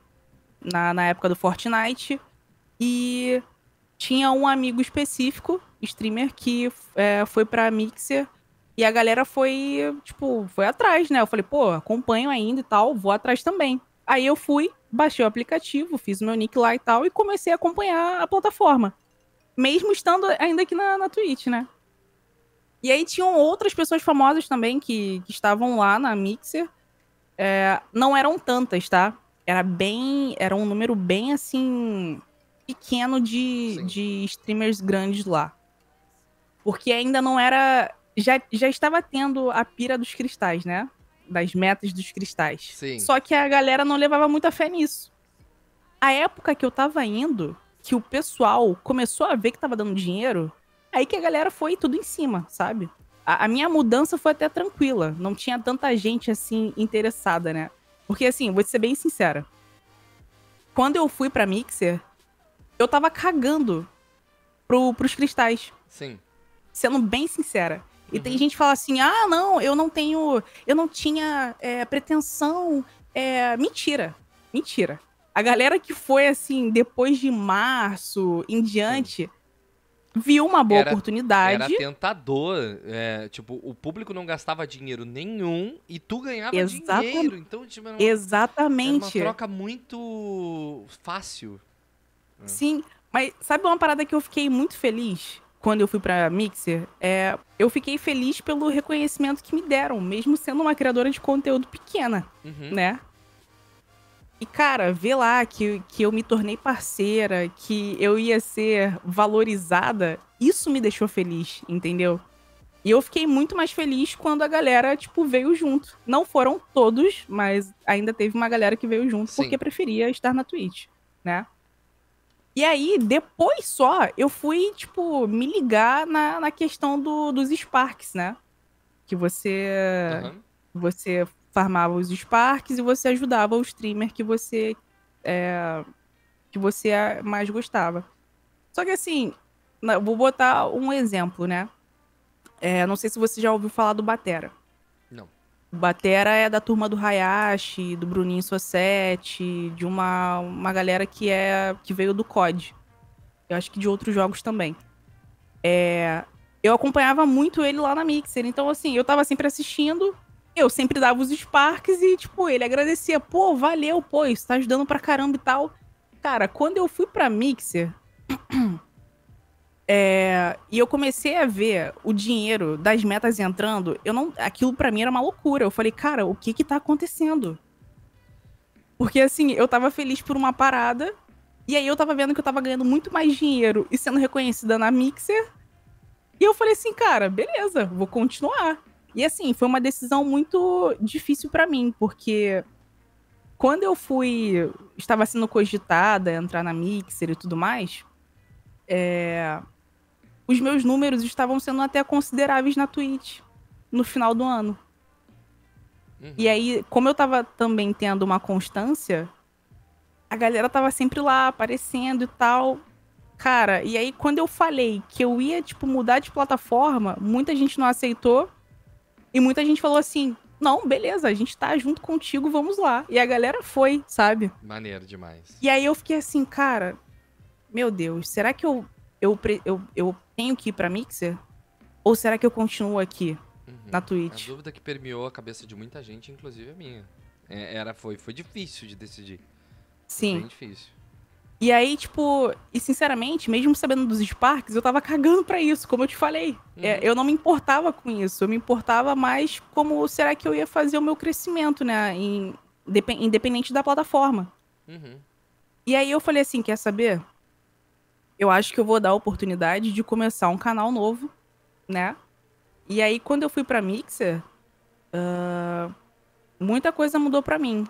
[SPEAKER 2] na, na época do Fortnite. E tinha um amigo específico, streamer, que é, foi pra Mixer. E a galera foi, tipo, foi atrás, né? Eu falei, pô, acompanho ainda e tal, vou atrás também. Aí eu fui, baixei o aplicativo, fiz o meu nick lá e tal, e comecei a acompanhar a plataforma. Mesmo estando ainda aqui na, na Twitch, né? E aí tinham outras pessoas famosas também que, que estavam lá na Mixer. É, não eram tantas, tá? Era bem. Era um número bem assim pequeno de, de streamers grandes lá. Porque ainda não era. Já, já estava tendo a pira dos cristais, né? Das metas dos cristais. Sim. Só que a galera não levava muita fé nisso. A época que eu tava indo, que o pessoal começou a ver que tava dando dinheiro, aí que a galera foi tudo em cima, sabe? A, a minha mudança foi até tranquila. Não tinha tanta gente assim interessada, né? Porque assim, vou ser bem sincera. Quando eu fui pra Mixer, eu tava cagando pro, pros cristais. Sim. Sendo bem sincera. E uhum. tem gente que fala assim: ah, não, eu não tenho. Eu não tinha é, pretensão. É, mentira. Mentira. A galera que foi assim, depois de março em diante. Sim viu uma boa era, oportunidade. Era
[SPEAKER 1] tentador. É, tipo, o público não gastava dinheiro nenhum e tu ganhava Exatam dinheiro. Então, tipo, era uma, Exatamente. Era uma troca muito fácil.
[SPEAKER 2] Sim, mas sabe uma parada que eu fiquei muito feliz quando eu fui pra Mixer? É, eu fiquei feliz pelo reconhecimento que me deram, mesmo sendo uma criadora de conteúdo pequena, uhum. né? E, cara, ver lá que, que eu me tornei parceira, que eu ia ser valorizada, isso me deixou feliz, entendeu? E eu fiquei muito mais feliz quando a galera, tipo, veio junto. Não foram todos, mas ainda teve uma galera que veio junto Sim. porque preferia estar na Twitch, né? E aí, depois só, eu fui, tipo, me ligar na, na questão do, dos Sparks, né? Que você. Uhum. Você farmava os Sparks e você ajudava o streamer que você. É, que você mais gostava. Só que assim, vou botar um exemplo, né? É, não sei se você já ouviu falar do Batera. O Batera é da turma do Hayashi, do Bruninho Sua 7, de uma, uma galera que é que veio do COD. Eu acho que de outros jogos também. É, eu acompanhava muito ele lá na Mixer, então assim, eu tava sempre assistindo, eu sempre dava os Sparks e, tipo, ele agradecia, pô, valeu, pô, isso tá ajudando pra caramba e tal. Cara, quando eu fui pra Mixer, É, e eu comecei a ver o dinheiro das metas entrando, eu não, aquilo para mim era uma loucura. Eu falei, cara, o que que tá acontecendo? Porque assim, eu tava feliz por uma parada, e aí eu tava vendo que eu tava ganhando muito mais dinheiro e sendo reconhecida na Mixer. E eu falei assim, cara, beleza, vou continuar. E assim, foi uma decisão muito difícil para mim, porque quando eu fui, estava sendo cogitada entrar na Mixer e tudo mais, é, os meus números estavam sendo até consideráveis na Twitch no final do ano. Uhum. E aí, como eu tava também tendo uma constância, a galera tava sempre lá aparecendo e tal. Cara, e aí quando eu falei que eu ia, tipo, mudar de plataforma, muita gente não aceitou. E muita gente falou assim: não, beleza, a gente tá junto contigo, vamos lá. E a galera foi, sabe?
[SPEAKER 1] Maneiro demais.
[SPEAKER 2] E aí eu fiquei assim, cara, meu Deus, será que eu eu, eu, eu tenho que ir pra Mixer? Ou será que eu continuo aqui
[SPEAKER 1] uhum. na Twitch? A dúvida que permeou a cabeça de muita gente, inclusive a minha. É, era, foi, foi difícil de decidir. Sim. Foi bem difícil.
[SPEAKER 2] E aí, tipo, e sinceramente, mesmo sabendo dos Sparks, eu tava cagando para isso, como eu te falei. É, uhum. É, eu não me importava com isso, eu me importava mais como será que eu ia fazer o meu crescimento, né? Em, independente da plataforma. Uhum. E aí eu falei assim: quer saber? eu acho que eu vou dar a oportunidade de começar um canal novo, né? E aí, quando eu fui pra Mixer, uh, muita coisa mudou pra mim.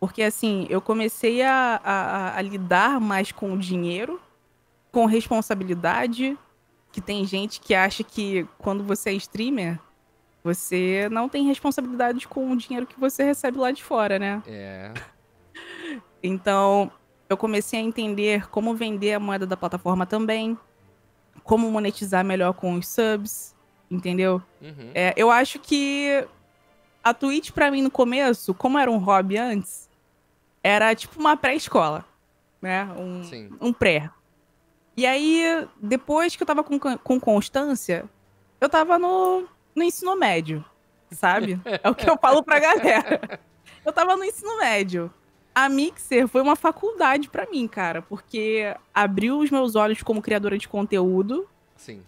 [SPEAKER 2] Porque, assim, eu comecei a, a, a lidar mais com o dinheiro, com responsabilidade, que tem gente que acha que quando você é streamer, você não tem responsabilidade com o dinheiro que você recebe lá de fora, né? É. Então, eu comecei a entender como vender a moeda da plataforma também, como monetizar melhor com os subs, entendeu? Uhum. É, eu acho que a Twitch, para mim, no começo, como era um hobby antes, era tipo uma pré-escola, né?
[SPEAKER 1] Um,
[SPEAKER 2] um pré. E aí, depois que eu tava com, com constância, eu tava no, no ensino médio, sabe? É o que eu falo pra galera. Eu tava no ensino médio a Mixer foi uma faculdade para mim, cara, porque abriu os meus olhos como criadora de conteúdo.
[SPEAKER 1] Sim.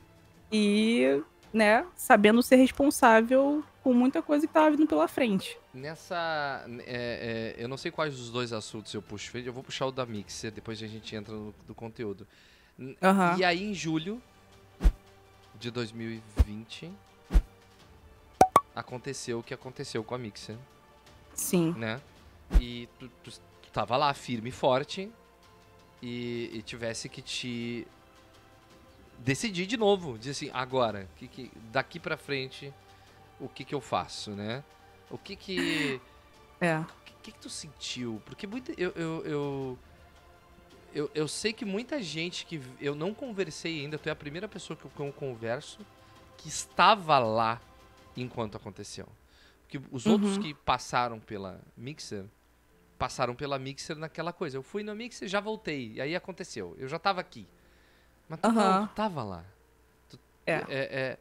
[SPEAKER 1] E,
[SPEAKER 2] né, sabendo ser responsável com muita coisa que tava vindo pela frente.
[SPEAKER 1] Nessa. É, é, eu não sei quais dos dois assuntos eu puxo, eu vou puxar o da Mixer, depois a gente entra no do conteúdo. Uhum. E aí, em julho de 2020, aconteceu o que aconteceu com a Mixer. Sim. Né? e tu, tu, tu tava lá firme e forte e, e, tivesse que te decidir de novo, dizer assim, agora, que, que, daqui para frente, o que que eu faço, né? O que que... É. O que, que tu sentiu? Porque muita, eu, eu, eu, eu, eu sei que muita gente que eu não conversei ainda, tu é a primeira pessoa que eu, que eu converso, que estava lá enquanto aconteceu. Porque os uhum. outros que passaram pela Mixer, passaram pela Mixer naquela coisa. Eu fui na Mixer, já voltei. E aí aconteceu. Eu já tava aqui. Mas tu não tava lá. Tu, é. É, é.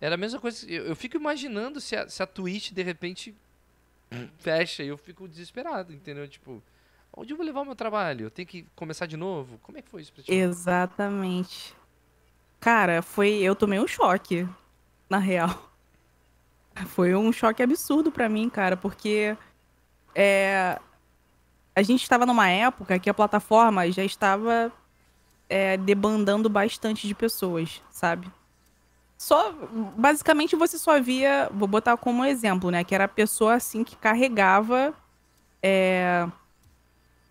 [SPEAKER 1] Era a mesma coisa. Eu, eu fico imaginando se a, se a Twitch, de repente, fecha e eu fico desesperado, entendeu? Tipo, onde eu vou levar o meu trabalho? Eu tenho que começar de novo? Como é que foi isso pra ti?
[SPEAKER 2] Exatamente. Cara, foi. Eu tomei um choque, na real. Foi um choque absurdo para mim, cara, porque é, a gente estava numa época que a plataforma já estava é, debandando bastante de pessoas, sabe? Só, basicamente, você só via, vou botar como exemplo, né? Que era a pessoa, assim, que carregava, é,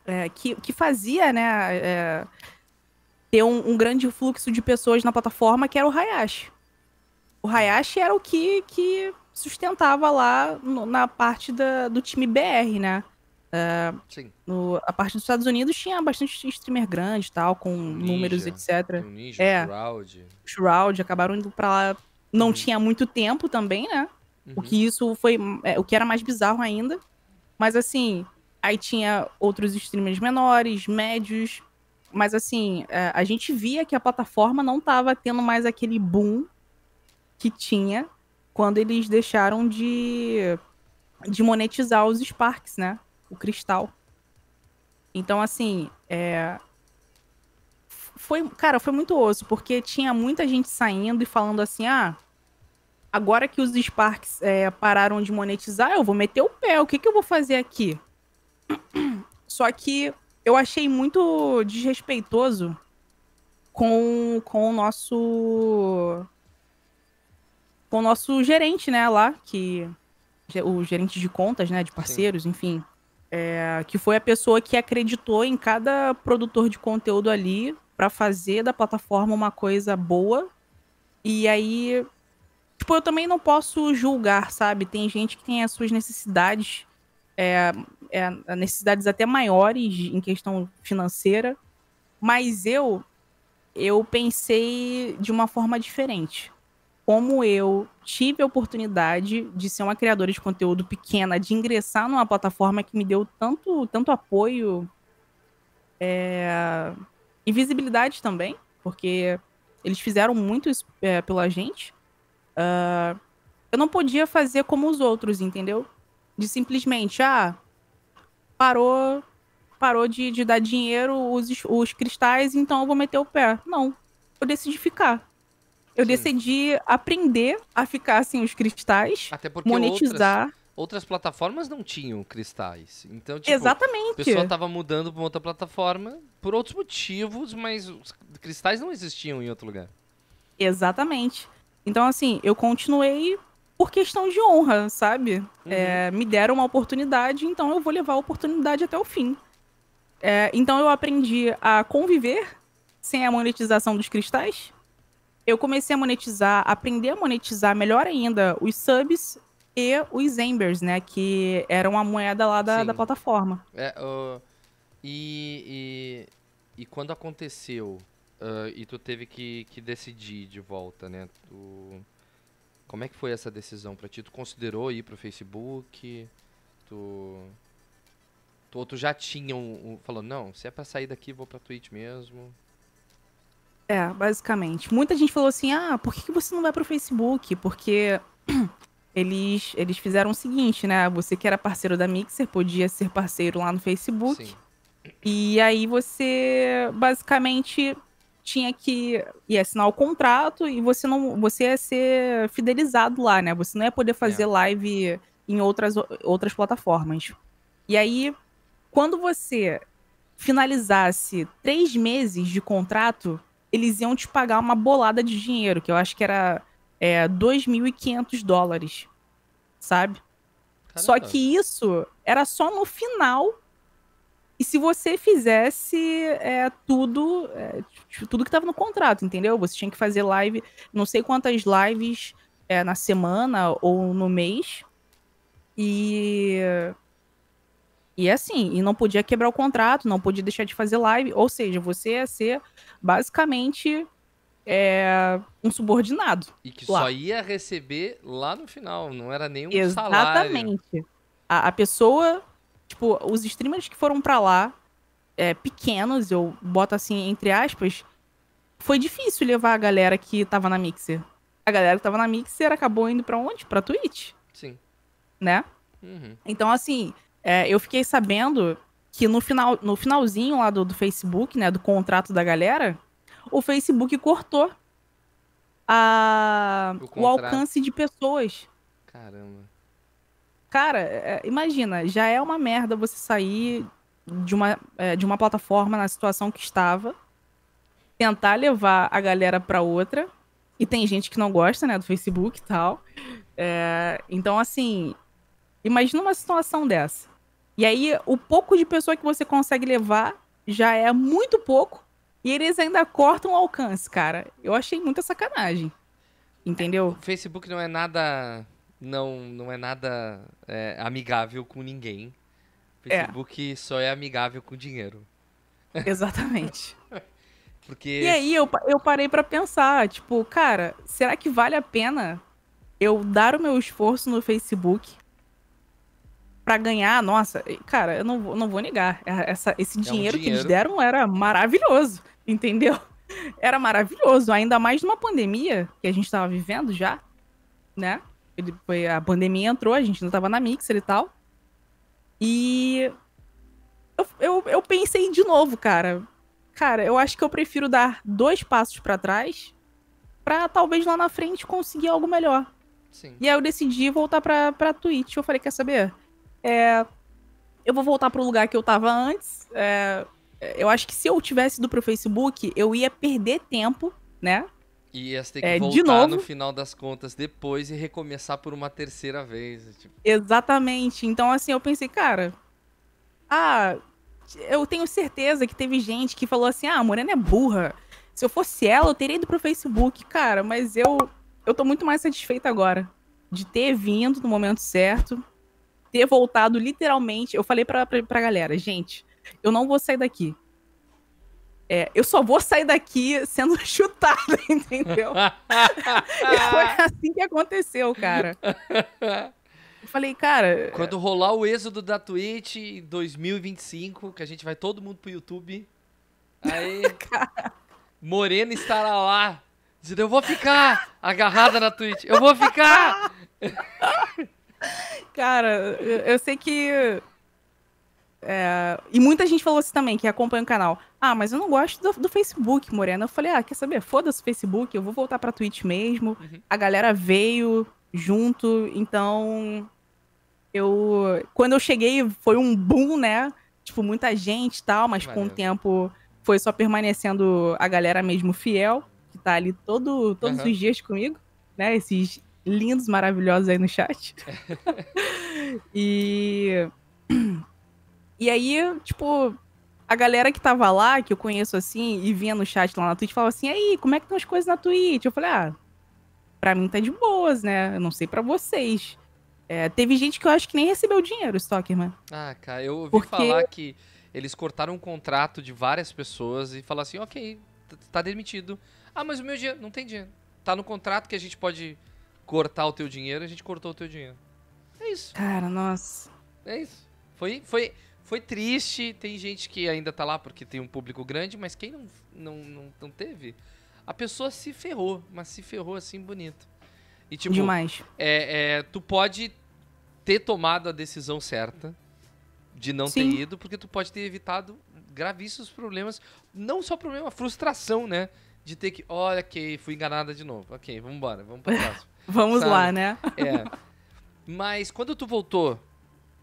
[SPEAKER 2] é, que, que fazia, né, é, ter um, um, grande fluxo de pessoas na plataforma, que era o Hayashi. O Hayashi era o que, que sustentava lá no, na parte da, do time BR, né? É, Sim. No, a parte dos Estados Unidos tinha bastante streamer grande tal, com Ninja, números, etc. Ninja, é, Shroud. Shroud acabaram indo pra lá. Não uhum. tinha muito tempo também, né? Uhum. O que uhum. isso foi. É, o que era mais bizarro ainda. Mas assim, aí tinha outros streamers menores, médios. Mas assim, é, a gente via que a plataforma não tava tendo mais aquele boom que tinha quando eles deixaram de, de monetizar os Sparks, né? o cristal. Então, assim, é... foi, cara, foi muito osso, porque tinha muita gente saindo e falando assim, ah, agora que os Sparks é, pararam de monetizar, eu vou meter o pé, o que, que eu vou fazer aqui? Só que eu achei muito desrespeitoso com, com o nosso com o nosso gerente, né, lá, que o gerente de contas, né, de parceiros, Sim. enfim, é, que foi a pessoa que acreditou em cada produtor de conteúdo ali para fazer da plataforma uma coisa boa. E aí, tipo, eu também não posso julgar, sabe? Tem gente que tem as suas necessidades, é, é, necessidades até maiores em questão financeira, mas eu, eu pensei de uma forma diferente como eu tive a oportunidade de ser uma criadora de conteúdo pequena, de ingressar numa plataforma que me deu tanto, tanto apoio é, e visibilidade também, porque eles fizeram muito isso, é, pela gente. Uh, eu não podia fazer como os outros, entendeu? De simplesmente, ah, parou, parou de, de dar dinheiro os, os cristais, então eu vou meter o pé. Não, eu decidi ficar eu Sim. decidi aprender a ficar sem os cristais, Até porque monetizar. Outras,
[SPEAKER 1] outras plataformas não tinham cristais. Então, tipo, Exatamente. a pessoa estava mudando para outra plataforma por outros motivos, mas os cristais não existiam em outro lugar.
[SPEAKER 2] Exatamente. Então, assim, eu continuei por questão de honra, sabe? Uhum. É, me deram uma oportunidade, então eu vou levar a oportunidade até o fim. É, então eu aprendi a conviver sem a monetização dos cristais eu comecei a monetizar, aprender a monetizar melhor ainda os subs e os embers, né? Que eram a moeda lá da, da plataforma.
[SPEAKER 1] É, uh, e, e, e, quando aconteceu uh, e tu teve que, que decidir de volta, né? Tu, como é que foi essa decisão pra ti? Tu considerou ir pro Facebook? Tu... Tu, tu já tinha um, um... Falou, não, se é pra sair daqui, vou pra Twitch mesmo.
[SPEAKER 2] É, basicamente. Muita gente falou assim: ah, por que, você não vai pro Facebook? Porque eles, eles fizeram o seguinte, né? Você que era parceiro da Mixer podia ser parceiro lá no Facebook. Sim. E aí você basicamente tinha que ia assinar o contrato e você não você ia ser fidelizado lá, né? Você não ia poder fazer é. live em outras, outras plataformas. E aí, quando você finalizasse três meses de contrato, eles iam te pagar uma bolada de dinheiro, que eu acho que era é, 2.500 dólares, sabe? Caramba. Só que isso era só no final. E se você fizesse é, tudo, é, tipo, tudo que estava no contrato, entendeu? Você tinha que fazer live, não sei quantas lives é, na semana ou no mês. E e assim, e não podia quebrar o contrato, não podia deixar de fazer live. Ou seja, você ia ser basicamente é, um subordinado. E que lá. só
[SPEAKER 1] ia receber lá no final, não era nenhum Exatamente. salário.
[SPEAKER 2] Exatamente. A, pessoa, tipo, os streamers que foram para lá, é, pequenos, eu boto assim, entre aspas, foi difícil levar a galera que tava na Mixer. A galera que tava na Mixer acabou indo para onde? Pra Twitch. Sim. Né? Uhum. Então, assim, é, eu fiquei sabendo que no, final, no finalzinho lá do, do Facebook, né, do contrato da galera, o Facebook cortou a, o, o alcance de pessoas. Caramba. Cara, é, imagina, já é uma merda você sair de uma, é, de uma plataforma na situação que estava, tentar levar a galera para outra, e tem gente que não gosta, né, do Facebook e tal. É, então, assim, imagina uma situação dessa. E aí, o pouco de pessoa que você consegue levar já é muito pouco.
[SPEAKER 1] E eles ainda cortam o alcance, cara. Eu achei muita sacanagem. Entendeu? O é, Facebook não é nada. Não, não é nada é, amigável com ninguém. É. Facebook é. só é amigável com dinheiro.
[SPEAKER 2] Exatamente.
[SPEAKER 1] Porque... E aí eu,
[SPEAKER 2] eu parei para pensar, tipo, cara, será que vale a pena eu dar o meu esforço no Facebook para ganhar, nossa, cara, eu não, não vou negar. É, essa, esse é dinheiro, um dinheiro que eles deram era maravilhoso, entendeu? Era maravilhoso, ainda mais numa pandemia que a gente tava vivendo já, né? Ele, foi, a pandemia entrou, a gente não tava na Mixer e tal. E eu, eu, eu pensei de novo, cara. Cara, eu acho que eu prefiro dar dois passos para trás para talvez lá na frente conseguir algo melhor. Sim. E aí eu decidi voltar pra, pra Twitch. Eu falei, quer saber? É, eu vou voltar pro lugar que eu tava antes. É, é, eu acho que se eu tivesse ido pro Facebook, eu ia perder tempo, né?
[SPEAKER 1] E ia ter que é, voltar no final das contas depois e recomeçar por uma terceira vez. Tipo.
[SPEAKER 2] Exatamente. Então, assim, eu pensei, cara. Ah, eu tenho certeza que teve gente que falou assim: ah, a Morena é burra. Se eu fosse ela, eu teria ido pro Facebook, cara. Mas eu, eu tô muito mais satisfeita agora de ter vindo no momento certo, ter voltado literalmente. Eu falei pra, pra, pra galera, gente, eu não vou sair daqui. É, eu só vou sair daqui sendo chutada, entendeu? e foi
[SPEAKER 1] assim que aconteceu, cara. Eu falei, cara. É Quando rolar o êxodo da Twitch em 2025, que a gente vai todo mundo pro YouTube. Aí. Morena estará lá. Dizendo, eu vou ficar agarrada na Twitch. Eu vou ficar! Cara, eu sei que.
[SPEAKER 2] É, e muita gente falou assim também, que acompanha o canal. Ah, mas eu não gosto do, do Facebook, Morena. Eu falei, ah, quer saber? Foda-se o Facebook, eu vou voltar pra Twitch mesmo. Uhum. A galera veio junto, então. Eu. Quando eu cheguei, foi um boom, né? Tipo, muita gente e tal, mas Valeu. com o tempo foi só permanecendo a galera mesmo fiel, que tá ali todo, todos uhum. os dias comigo, né? Esses lindos, maravilhosos aí no chat. e. E aí, tipo, a galera que tava lá, que eu conheço assim, e vinha no chat lá na Twitch, falava assim: aí, como é que estão as coisas na Twitch? Eu falei: ah, pra mim tá de boas, né? Eu não sei pra vocês. É, teve gente que eu acho que nem recebeu dinheiro, Stockerman.
[SPEAKER 1] Ah, cara, eu ouvi Porque... falar que eles cortaram um contrato de várias pessoas e falaram assim: ok, tá demitido. Ah, mas o meu dinheiro, não tem dinheiro. Tá no contrato que a gente pode cortar o teu dinheiro, a gente cortou o teu dinheiro. É isso. Cara, nossa. É isso. Foi, foi, foi triste, tem gente que ainda tá lá porque tem um público grande, mas quem não, não, não, não teve, a pessoa se ferrou, mas se ferrou assim bonito. E tipo, Demais. É, é, tu pode ter tomado a decisão certa de não Sim. ter ido, porque tu pode ter evitado gravíssimos problemas, não só problema, frustração, né? De ter que, olha, ok, fui enganada de novo. Ok, vamos embora, vamos pra próxima.
[SPEAKER 2] Vamos sabe? lá, né? É.
[SPEAKER 1] Mas quando tu voltou,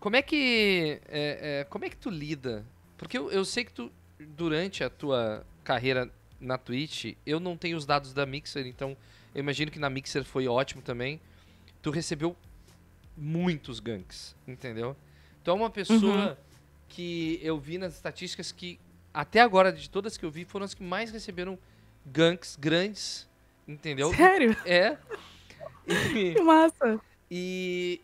[SPEAKER 1] como é que é, é, como é que tu lida? Porque eu, eu sei que tu durante a tua carreira na Twitch, eu não tenho os dados da Mixer, então eu imagino que na Mixer foi ótimo também. Tu recebeu muitos ganks, entendeu? Tu é uma pessoa uhum. que eu vi nas estatísticas que até agora de todas que eu vi foram as que mais receberam ganks grandes, entendeu? Sério? É. Que massa. E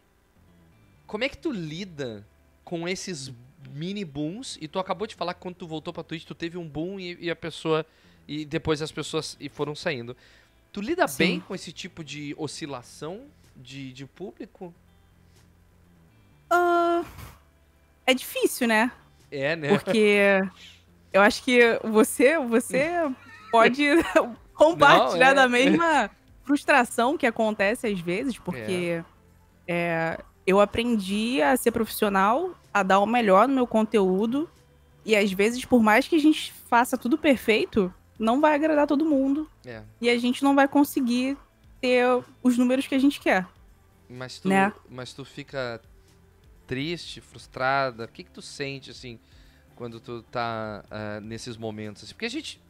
[SPEAKER 1] como é que tu lida com esses mini booms? E tu acabou de falar que quando tu voltou pra Twitch, tu teve um boom e, e a pessoa. E depois as pessoas e foram saindo. Tu lida Sim. bem com esse tipo de oscilação de, de público? Uh,
[SPEAKER 2] é difícil, né?
[SPEAKER 1] É, né? Porque eu acho que
[SPEAKER 2] você, você pode compartilhar Não, é. da mesma frustração que acontece às vezes, porque é. É, eu aprendi a ser profissional, a dar o melhor no meu conteúdo, e às vezes, por mais que a gente faça tudo perfeito, não vai agradar todo mundo. É. E a gente não vai conseguir ter os números que a gente quer.
[SPEAKER 1] Mas tu, né? mas tu fica triste, frustrada? O que, que tu sente, assim, quando tu tá uh, nesses momentos? Assim? Porque a gente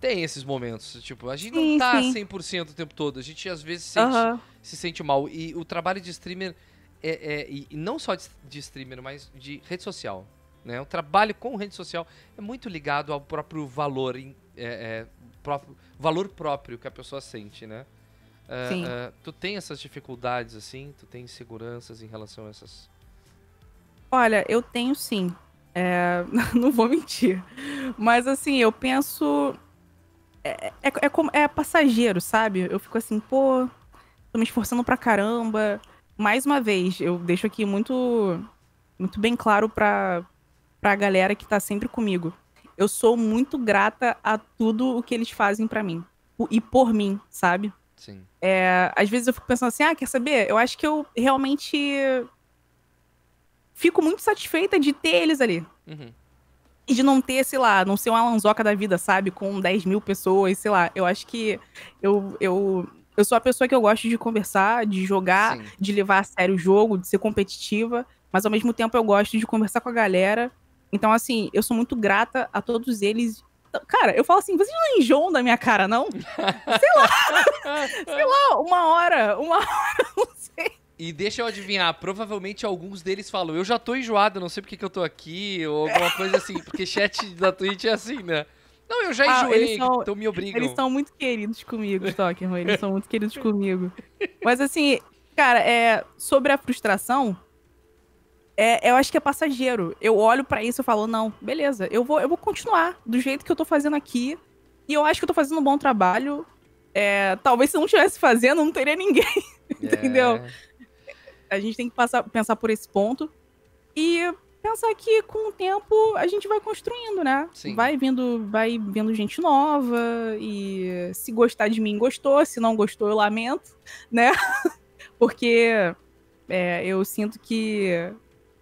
[SPEAKER 1] tem esses momentos. Tipo, a gente sim, não tá sim. 100% o tempo todo. A gente às vezes sente, se sente mal. E o trabalho de streamer é, é e não só de, de, streamer, mas de rede social. Né? O trabalho com rede social é muito ligado ao próprio valor, é, é, próprio, valor próprio que a pessoa sente, né? Ah, sim. Uh, tu tem essas dificuldades, assim? Tu tem inseguranças em relação a essas...
[SPEAKER 2] Olha, eu tenho sim. É, não vou mentir. Mas, assim, eu penso é, é, é, como é passageiro, sabe? Eu fico assim, pô, tô me esforçando pra caramba. Mais uma vez, eu deixo aqui muito, muito bem claro pra, pra galera que tá sempre comigo. Eu sou muito grata a tudo o que eles fazem para mim. E por mim, sabe? Sim. É, às vezes eu fico pensando assim, ah, quer saber? Eu acho que eu realmente fico muito satisfeita de ter eles ali. Uhum e de não ter, sei lá, não ser uma lanzoca da vida, sabe? Com 10 mil pessoas, sei lá. Eu acho que eu, eu, eu sou a pessoa que eu gosto de conversar, de jogar, Sim. de levar a sério o jogo, de ser competitiva, mas ao mesmo tempo eu gosto de conversar com a galera. Então, assim, eu sou muito grata a todos eles. Cara, eu falo assim, vocês não enjoam da minha cara, não? sei lá, sei lá, uma hora, uma hora,
[SPEAKER 1] e deixa eu adivinhar, provavelmente alguns deles falam, eu já tô enjoado, não sei porque que eu tô aqui, ou alguma coisa assim, porque chat da Twitch é assim, né? Não, eu já ah, enjoei, são, então me obrigam. Eles são
[SPEAKER 2] muito queridos comigo, Stockman, eles são muito queridos comigo. Mas assim, cara, é, sobre a frustração, é, eu acho que é passageiro. Eu olho para isso e falo, não, beleza, eu vou, eu vou continuar do jeito que eu tô fazendo aqui, e eu acho que eu tô fazendo um bom trabalho. É, talvez se eu não estivesse fazendo, não teria ninguém, entendeu? É a gente tem que passar, pensar por esse ponto e pensar que com o tempo a gente vai construindo, né? Sim. Vai vindo, vai vendo gente nova e se gostar de mim gostou, se não gostou eu lamento, né? Porque é, eu sinto que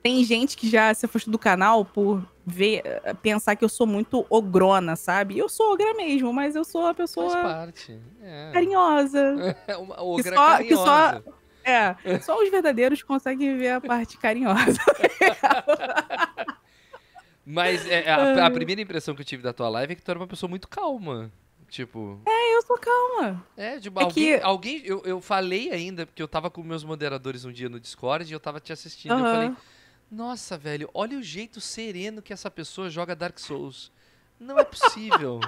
[SPEAKER 2] tem gente que já se afastou do canal por ver, pensar que eu sou muito ogrona, sabe? Eu sou ogra mesmo, mas eu sou a pessoa Faz parte. É. carinhosa.
[SPEAKER 1] uma ogra que só, carinhosa. Que só
[SPEAKER 2] é, é, só os verdadeiros conseguem ver a parte carinhosa.
[SPEAKER 1] Mas é, a, a, primeira impressão que eu tive da tua live é que tu era uma pessoa muito calma. Tipo. É, eu sou calma. É, tipo, é alguém. Que... alguém eu, eu falei ainda, porque eu tava com meus moderadores um dia no Discord e eu tava te assistindo. Uhum. Eu falei, nossa, velho, olha o jeito sereno que essa pessoa joga Dark Souls. Não é possível.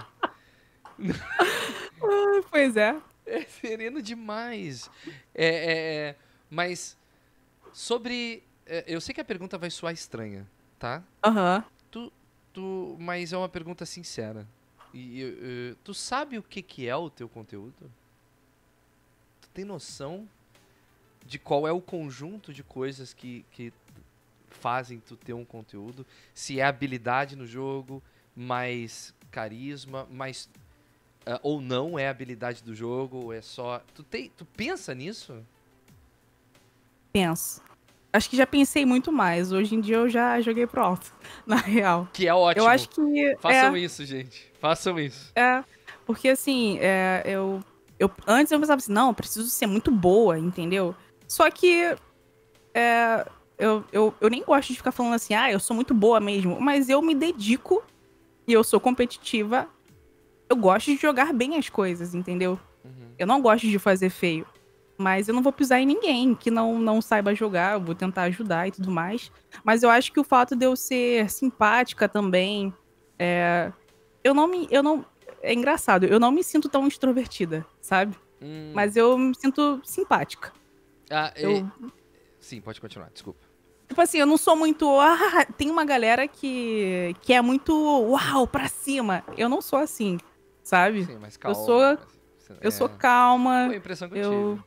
[SPEAKER 1] pois é. É sereno demais. É, é, é, mas sobre. É, eu sei que a pergunta vai soar estranha, tá? Aham. Uhum. Tu, tu, mas é uma pergunta sincera. E, tu sabe o que, que é o teu conteúdo? Tu tem noção de qual é o conjunto de coisas que, que fazem tu ter um conteúdo? Se é habilidade no jogo, mais carisma, mais Uh, ou não é habilidade do jogo, ou é só. Tu, te... tu pensa nisso?
[SPEAKER 2] Penso. Acho que já pensei muito mais. Hoje em dia eu já joguei pro alto, na real. Que é ótimo. Eu acho que. Façam é...
[SPEAKER 1] isso, gente. Façam isso.
[SPEAKER 2] É. Porque assim, é, eu, eu. Antes eu pensava assim, não, preciso ser muito boa, entendeu? Só que. É, eu, eu, eu nem gosto de ficar falando assim, ah, eu sou muito boa mesmo. Mas eu me dedico e eu sou competitiva eu gosto de jogar bem as coisas, entendeu? Uhum. Eu não gosto de fazer feio. Mas eu não vou pisar em ninguém que não, não saiba jogar, eu vou tentar ajudar e tudo mais. Mas eu acho que o fato de eu ser simpática também. É... Eu não me. Eu não... É engraçado, eu não me sinto tão extrovertida, sabe? Hum. Mas eu me sinto simpática.
[SPEAKER 1] Ah, eu... E... Sim, pode continuar, desculpa.
[SPEAKER 2] Tipo assim, eu não sou muito. Ah, tem uma galera que, que é muito uau, pra cima. Eu não sou assim sabe? Sim, mas calma. Eu sou, mas... eu sou calma. Foi a impressão que eu, eu... tive.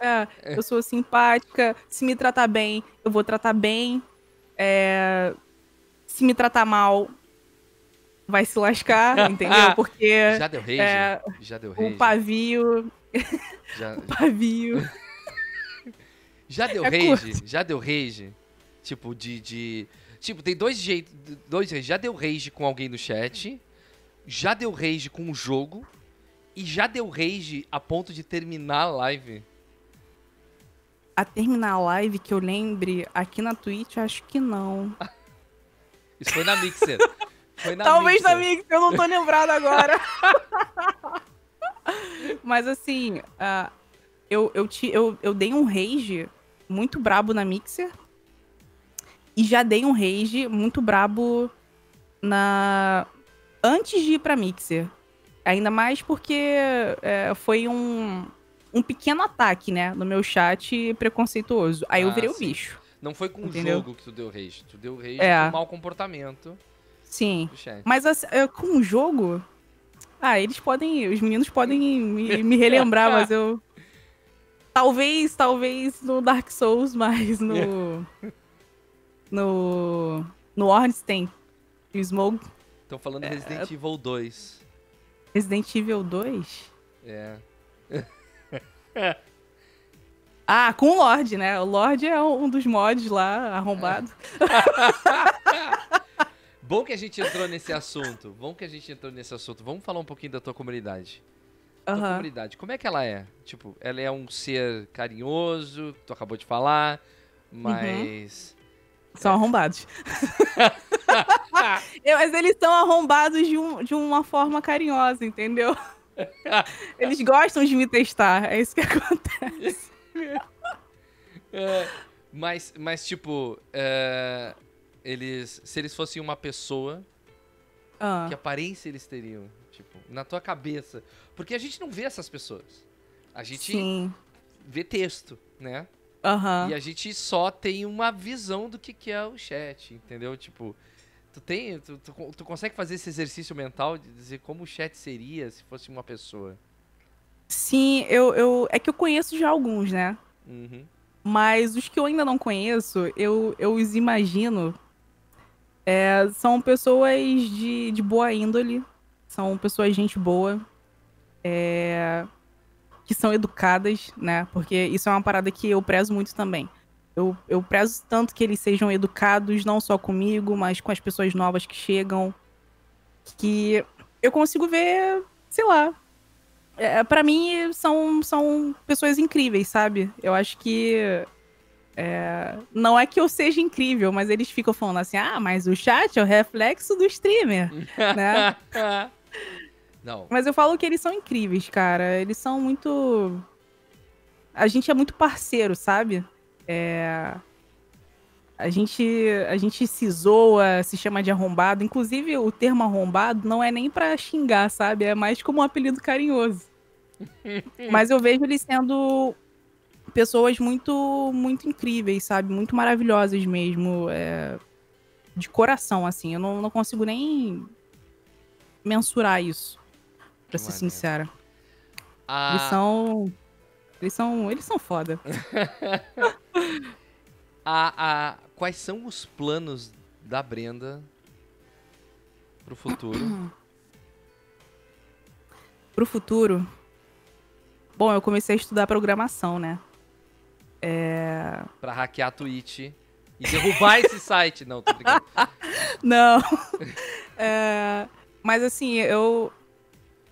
[SPEAKER 2] É, é, eu sou simpática. Se me tratar bem, eu vou tratar bem. É... Se me tratar mal, vai se lascar, entendeu? Porque. Já deu rage? É... Já deu rage. O pavio. Já... o pavio. Já deu é rage? Curto.
[SPEAKER 1] Já deu rage? Tipo, de. de... Tipo, tem dois jeitos. Dois Já deu rage com alguém no chat já deu rage com o jogo e já deu rage a ponto de terminar a live.
[SPEAKER 2] A terminar a live, que eu lembre, aqui na Twitch, acho que não.
[SPEAKER 1] Isso foi na Mixer. Foi na Talvez Mixer. na Mixer, eu não tô lembrado
[SPEAKER 2] agora. Mas assim, uh, eu, eu, te, eu, eu dei um rage muito brabo na Mixer. E já dei um rage muito brabo na, antes de ir pra Mixer. Ainda mais porque é, foi um, um pequeno ataque, né? No meu chat preconceituoso. Aí ah, eu virei sim. o bicho. Não foi com o jogo
[SPEAKER 1] que tu deu rage. Tu deu rage é. com mau comportamento. Sim. Mas assim,
[SPEAKER 2] é, com o jogo. Ah, eles podem. Os meninos podem me, me relembrar, mas eu. Talvez, talvez no Dark Souls, mas no. no. No Ornstein. Smoke
[SPEAKER 1] Estão falando é... Resident é- Evil 2.
[SPEAKER 2] Resident Evil 2?
[SPEAKER 1] É.
[SPEAKER 2] ah, com o Lorde, né? O Lorde é um dos mods lá, arrombado. É.
[SPEAKER 1] Bom que a gente entrou nesse assunto. Bom que a gente entrou nesse assunto. Vamos falar um pouquinho da tua comunidade. Uhum. comunidade, como é que ela é? Tipo, ela é um ser carinhoso, tu acabou de falar, uhum. mas. Uhum. São é. arrombados.
[SPEAKER 2] Mas eles são arrombados de, um, de uma forma carinhosa, entendeu? Eles gostam de me testar, é isso que acontece.
[SPEAKER 1] é, mas, mas, tipo, é, eles. Se eles fossem uma pessoa, ah. que aparência eles teriam? Tipo, na tua cabeça. Porque a gente não vê essas pessoas. A gente Sim. vê texto, né? Uhum. E a gente só tem uma visão do que, que é o chat, entendeu? Tipo, Tu tem, tu, tu, tu, consegue fazer esse exercício mental de dizer como o chat seria se fosse uma pessoa?
[SPEAKER 2] Sim, eu, eu é que eu conheço já alguns, né? Uhum. Mas os que eu ainda não conheço, eu, eu os imagino. É, são pessoas de, de boa índole, são pessoas gente boa, é, que são educadas, né? Porque isso é uma parada que eu prezo muito também. Eu, eu prezo tanto que eles sejam educados, não só comigo, mas com as pessoas novas que chegam. Que eu consigo ver, sei lá. É, para mim, são, são pessoas incríveis, sabe? Eu acho que. É, não é que eu seja incrível, mas eles ficam falando assim: ah, mas o chat é o reflexo do streamer, né? Não. Mas eu falo que eles são incríveis, cara. Eles são muito. A gente é muito parceiro, sabe? É... A gente, a gente se zoa, se chama de arrombado. Inclusive, o termo arrombado não é nem para xingar, sabe? É mais como um apelido carinhoso.
[SPEAKER 1] Mas eu
[SPEAKER 2] vejo eles sendo pessoas muito, muito incríveis, sabe? Muito maravilhosas mesmo. É... De coração, assim. Eu não, não consigo nem mensurar isso, pra ser maneiro. sincera. Ah. Eles são. Eles são. Eles são foda.
[SPEAKER 1] a, a, quais são os planos da Brenda pro futuro?
[SPEAKER 2] pro futuro? Bom, eu comecei a estudar programação, né? É...
[SPEAKER 1] Pra hackear a Twitch e derrubar esse site. Não, tô brincando.
[SPEAKER 2] Não. É... Mas assim, eu...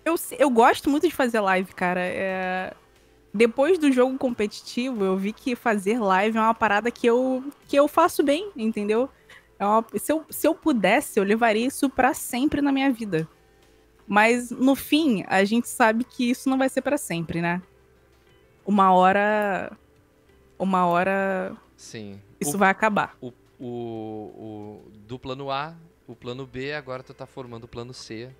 [SPEAKER 2] eu... Eu gosto muito de fazer live, cara. É depois do jogo competitivo, eu vi que fazer live é uma parada que eu, que eu faço bem, entendeu? É uma, se, eu, se eu pudesse, eu levaria isso para sempre na minha vida. Mas no fim, a gente sabe que isso não vai ser para sempre, né? Uma hora. Uma hora. Sim. Isso o, vai acabar.
[SPEAKER 1] O, o, o, do plano A, o plano B, agora tu tá formando o plano C.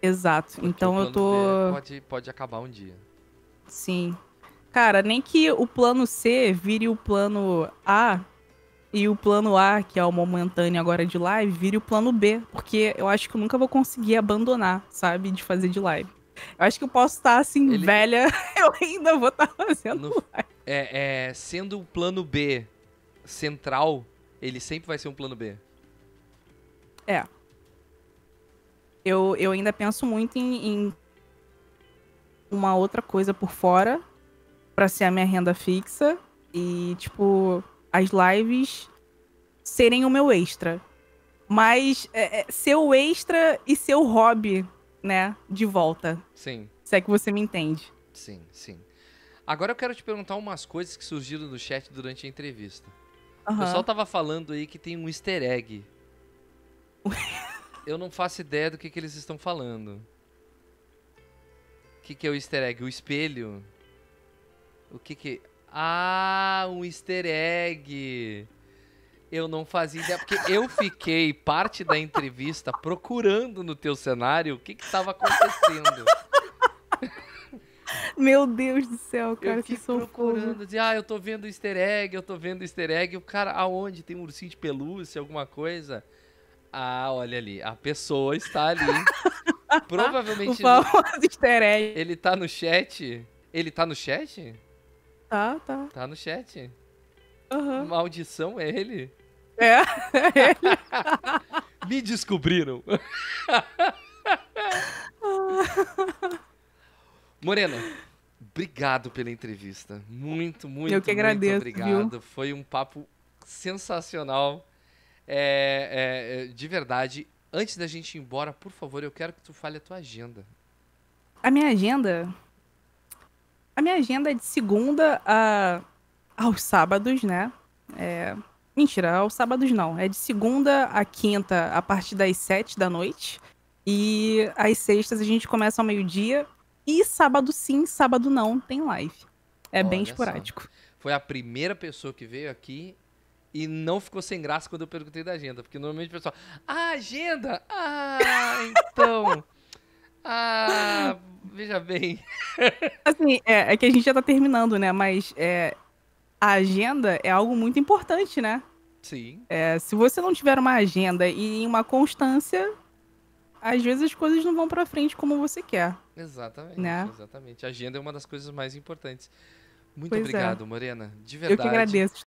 [SPEAKER 2] Exato. Então eu tô. B pode,
[SPEAKER 1] pode acabar um dia.
[SPEAKER 2] Sim. Cara, nem que o plano C vire o plano A e o plano A, que é o momentâneo agora de live, vire o plano B, porque eu acho que eu nunca vou conseguir abandonar, sabe, de fazer de live. Eu acho que eu posso estar assim, Ele... velha, eu ainda vou estar fazendo no... live.
[SPEAKER 1] É, é, sendo o plano B central, ele sempre vai ser um plano B.
[SPEAKER 2] É. Eu, eu ainda penso muito em, em uma outra coisa por fora para ser a minha renda fixa e tipo as lives serem o meu extra. Mas é, é, ser o extra e ser o hobby, né, de volta. Sim. Se é que você me entende.
[SPEAKER 1] Sim, sim. Agora eu quero te perguntar umas coisas que surgiram no chat durante a entrevista. Uhum. O pessoal tava falando aí que tem um easter egg. eu não faço ideia do que, que eles estão falando que, que é o easter egg? O espelho? O que que... Ah, um easter egg! Eu não fazia ideia, porque eu fiquei parte da entrevista procurando no teu cenário o que estava acontecendo.
[SPEAKER 2] Meu Deus do céu, cara, eu que socorro. procurando,
[SPEAKER 1] dizer, ah, eu tô vendo easter egg, eu tô vendo easter egg. O cara, aonde? Tem um ursinho de pelúcia, alguma coisa? Ah, olha ali, a pessoa está ali Provavelmente. o easter egg. Ele tá no chat. Ele tá no chat? Tá, tá. Tá no chat. Uhum. Maldição é ele? É, é ele. Me descobriram. Morena, obrigado pela entrevista. Muito, muito, Eu que agradeço, muito obrigado. Viu? Foi um papo sensacional. É, é, é de verdade, Antes da gente ir embora, por favor, eu quero que tu fale a tua agenda.
[SPEAKER 2] A minha agenda? A minha agenda é de segunda a... aos sábados, né? É... Mentira, aos sábados não. É de segunda a quinta, a partir das sete da noite. E às sextas a gente começa ao meio-dia. E sábado sim, sábado não, tem live. É Olha bem esporádico.
[SPEAKER 1] Só. Foi a primeira pessoa que veio aqui e não ficou sem graça quando eu perguntei da agenda, porque normalmente o pessoal, ah, agenda? Ah, então. Ah, veja bem.
[SPEAKER 2] Assim, é, é, que a gente já tá terminando, né? Mas é, a agenda é algo muito importante, né? Sim. É, se você não tiver uma agenda e uma constância, às vezes as coisas não vão para frente como você quer.
[SPEAKER 1] Exatamente, né? exatamente. A agenda é uma das coisas mais importantes. Muito pois é. obrigado, é. Morena. De verdade. Eu que agradeço.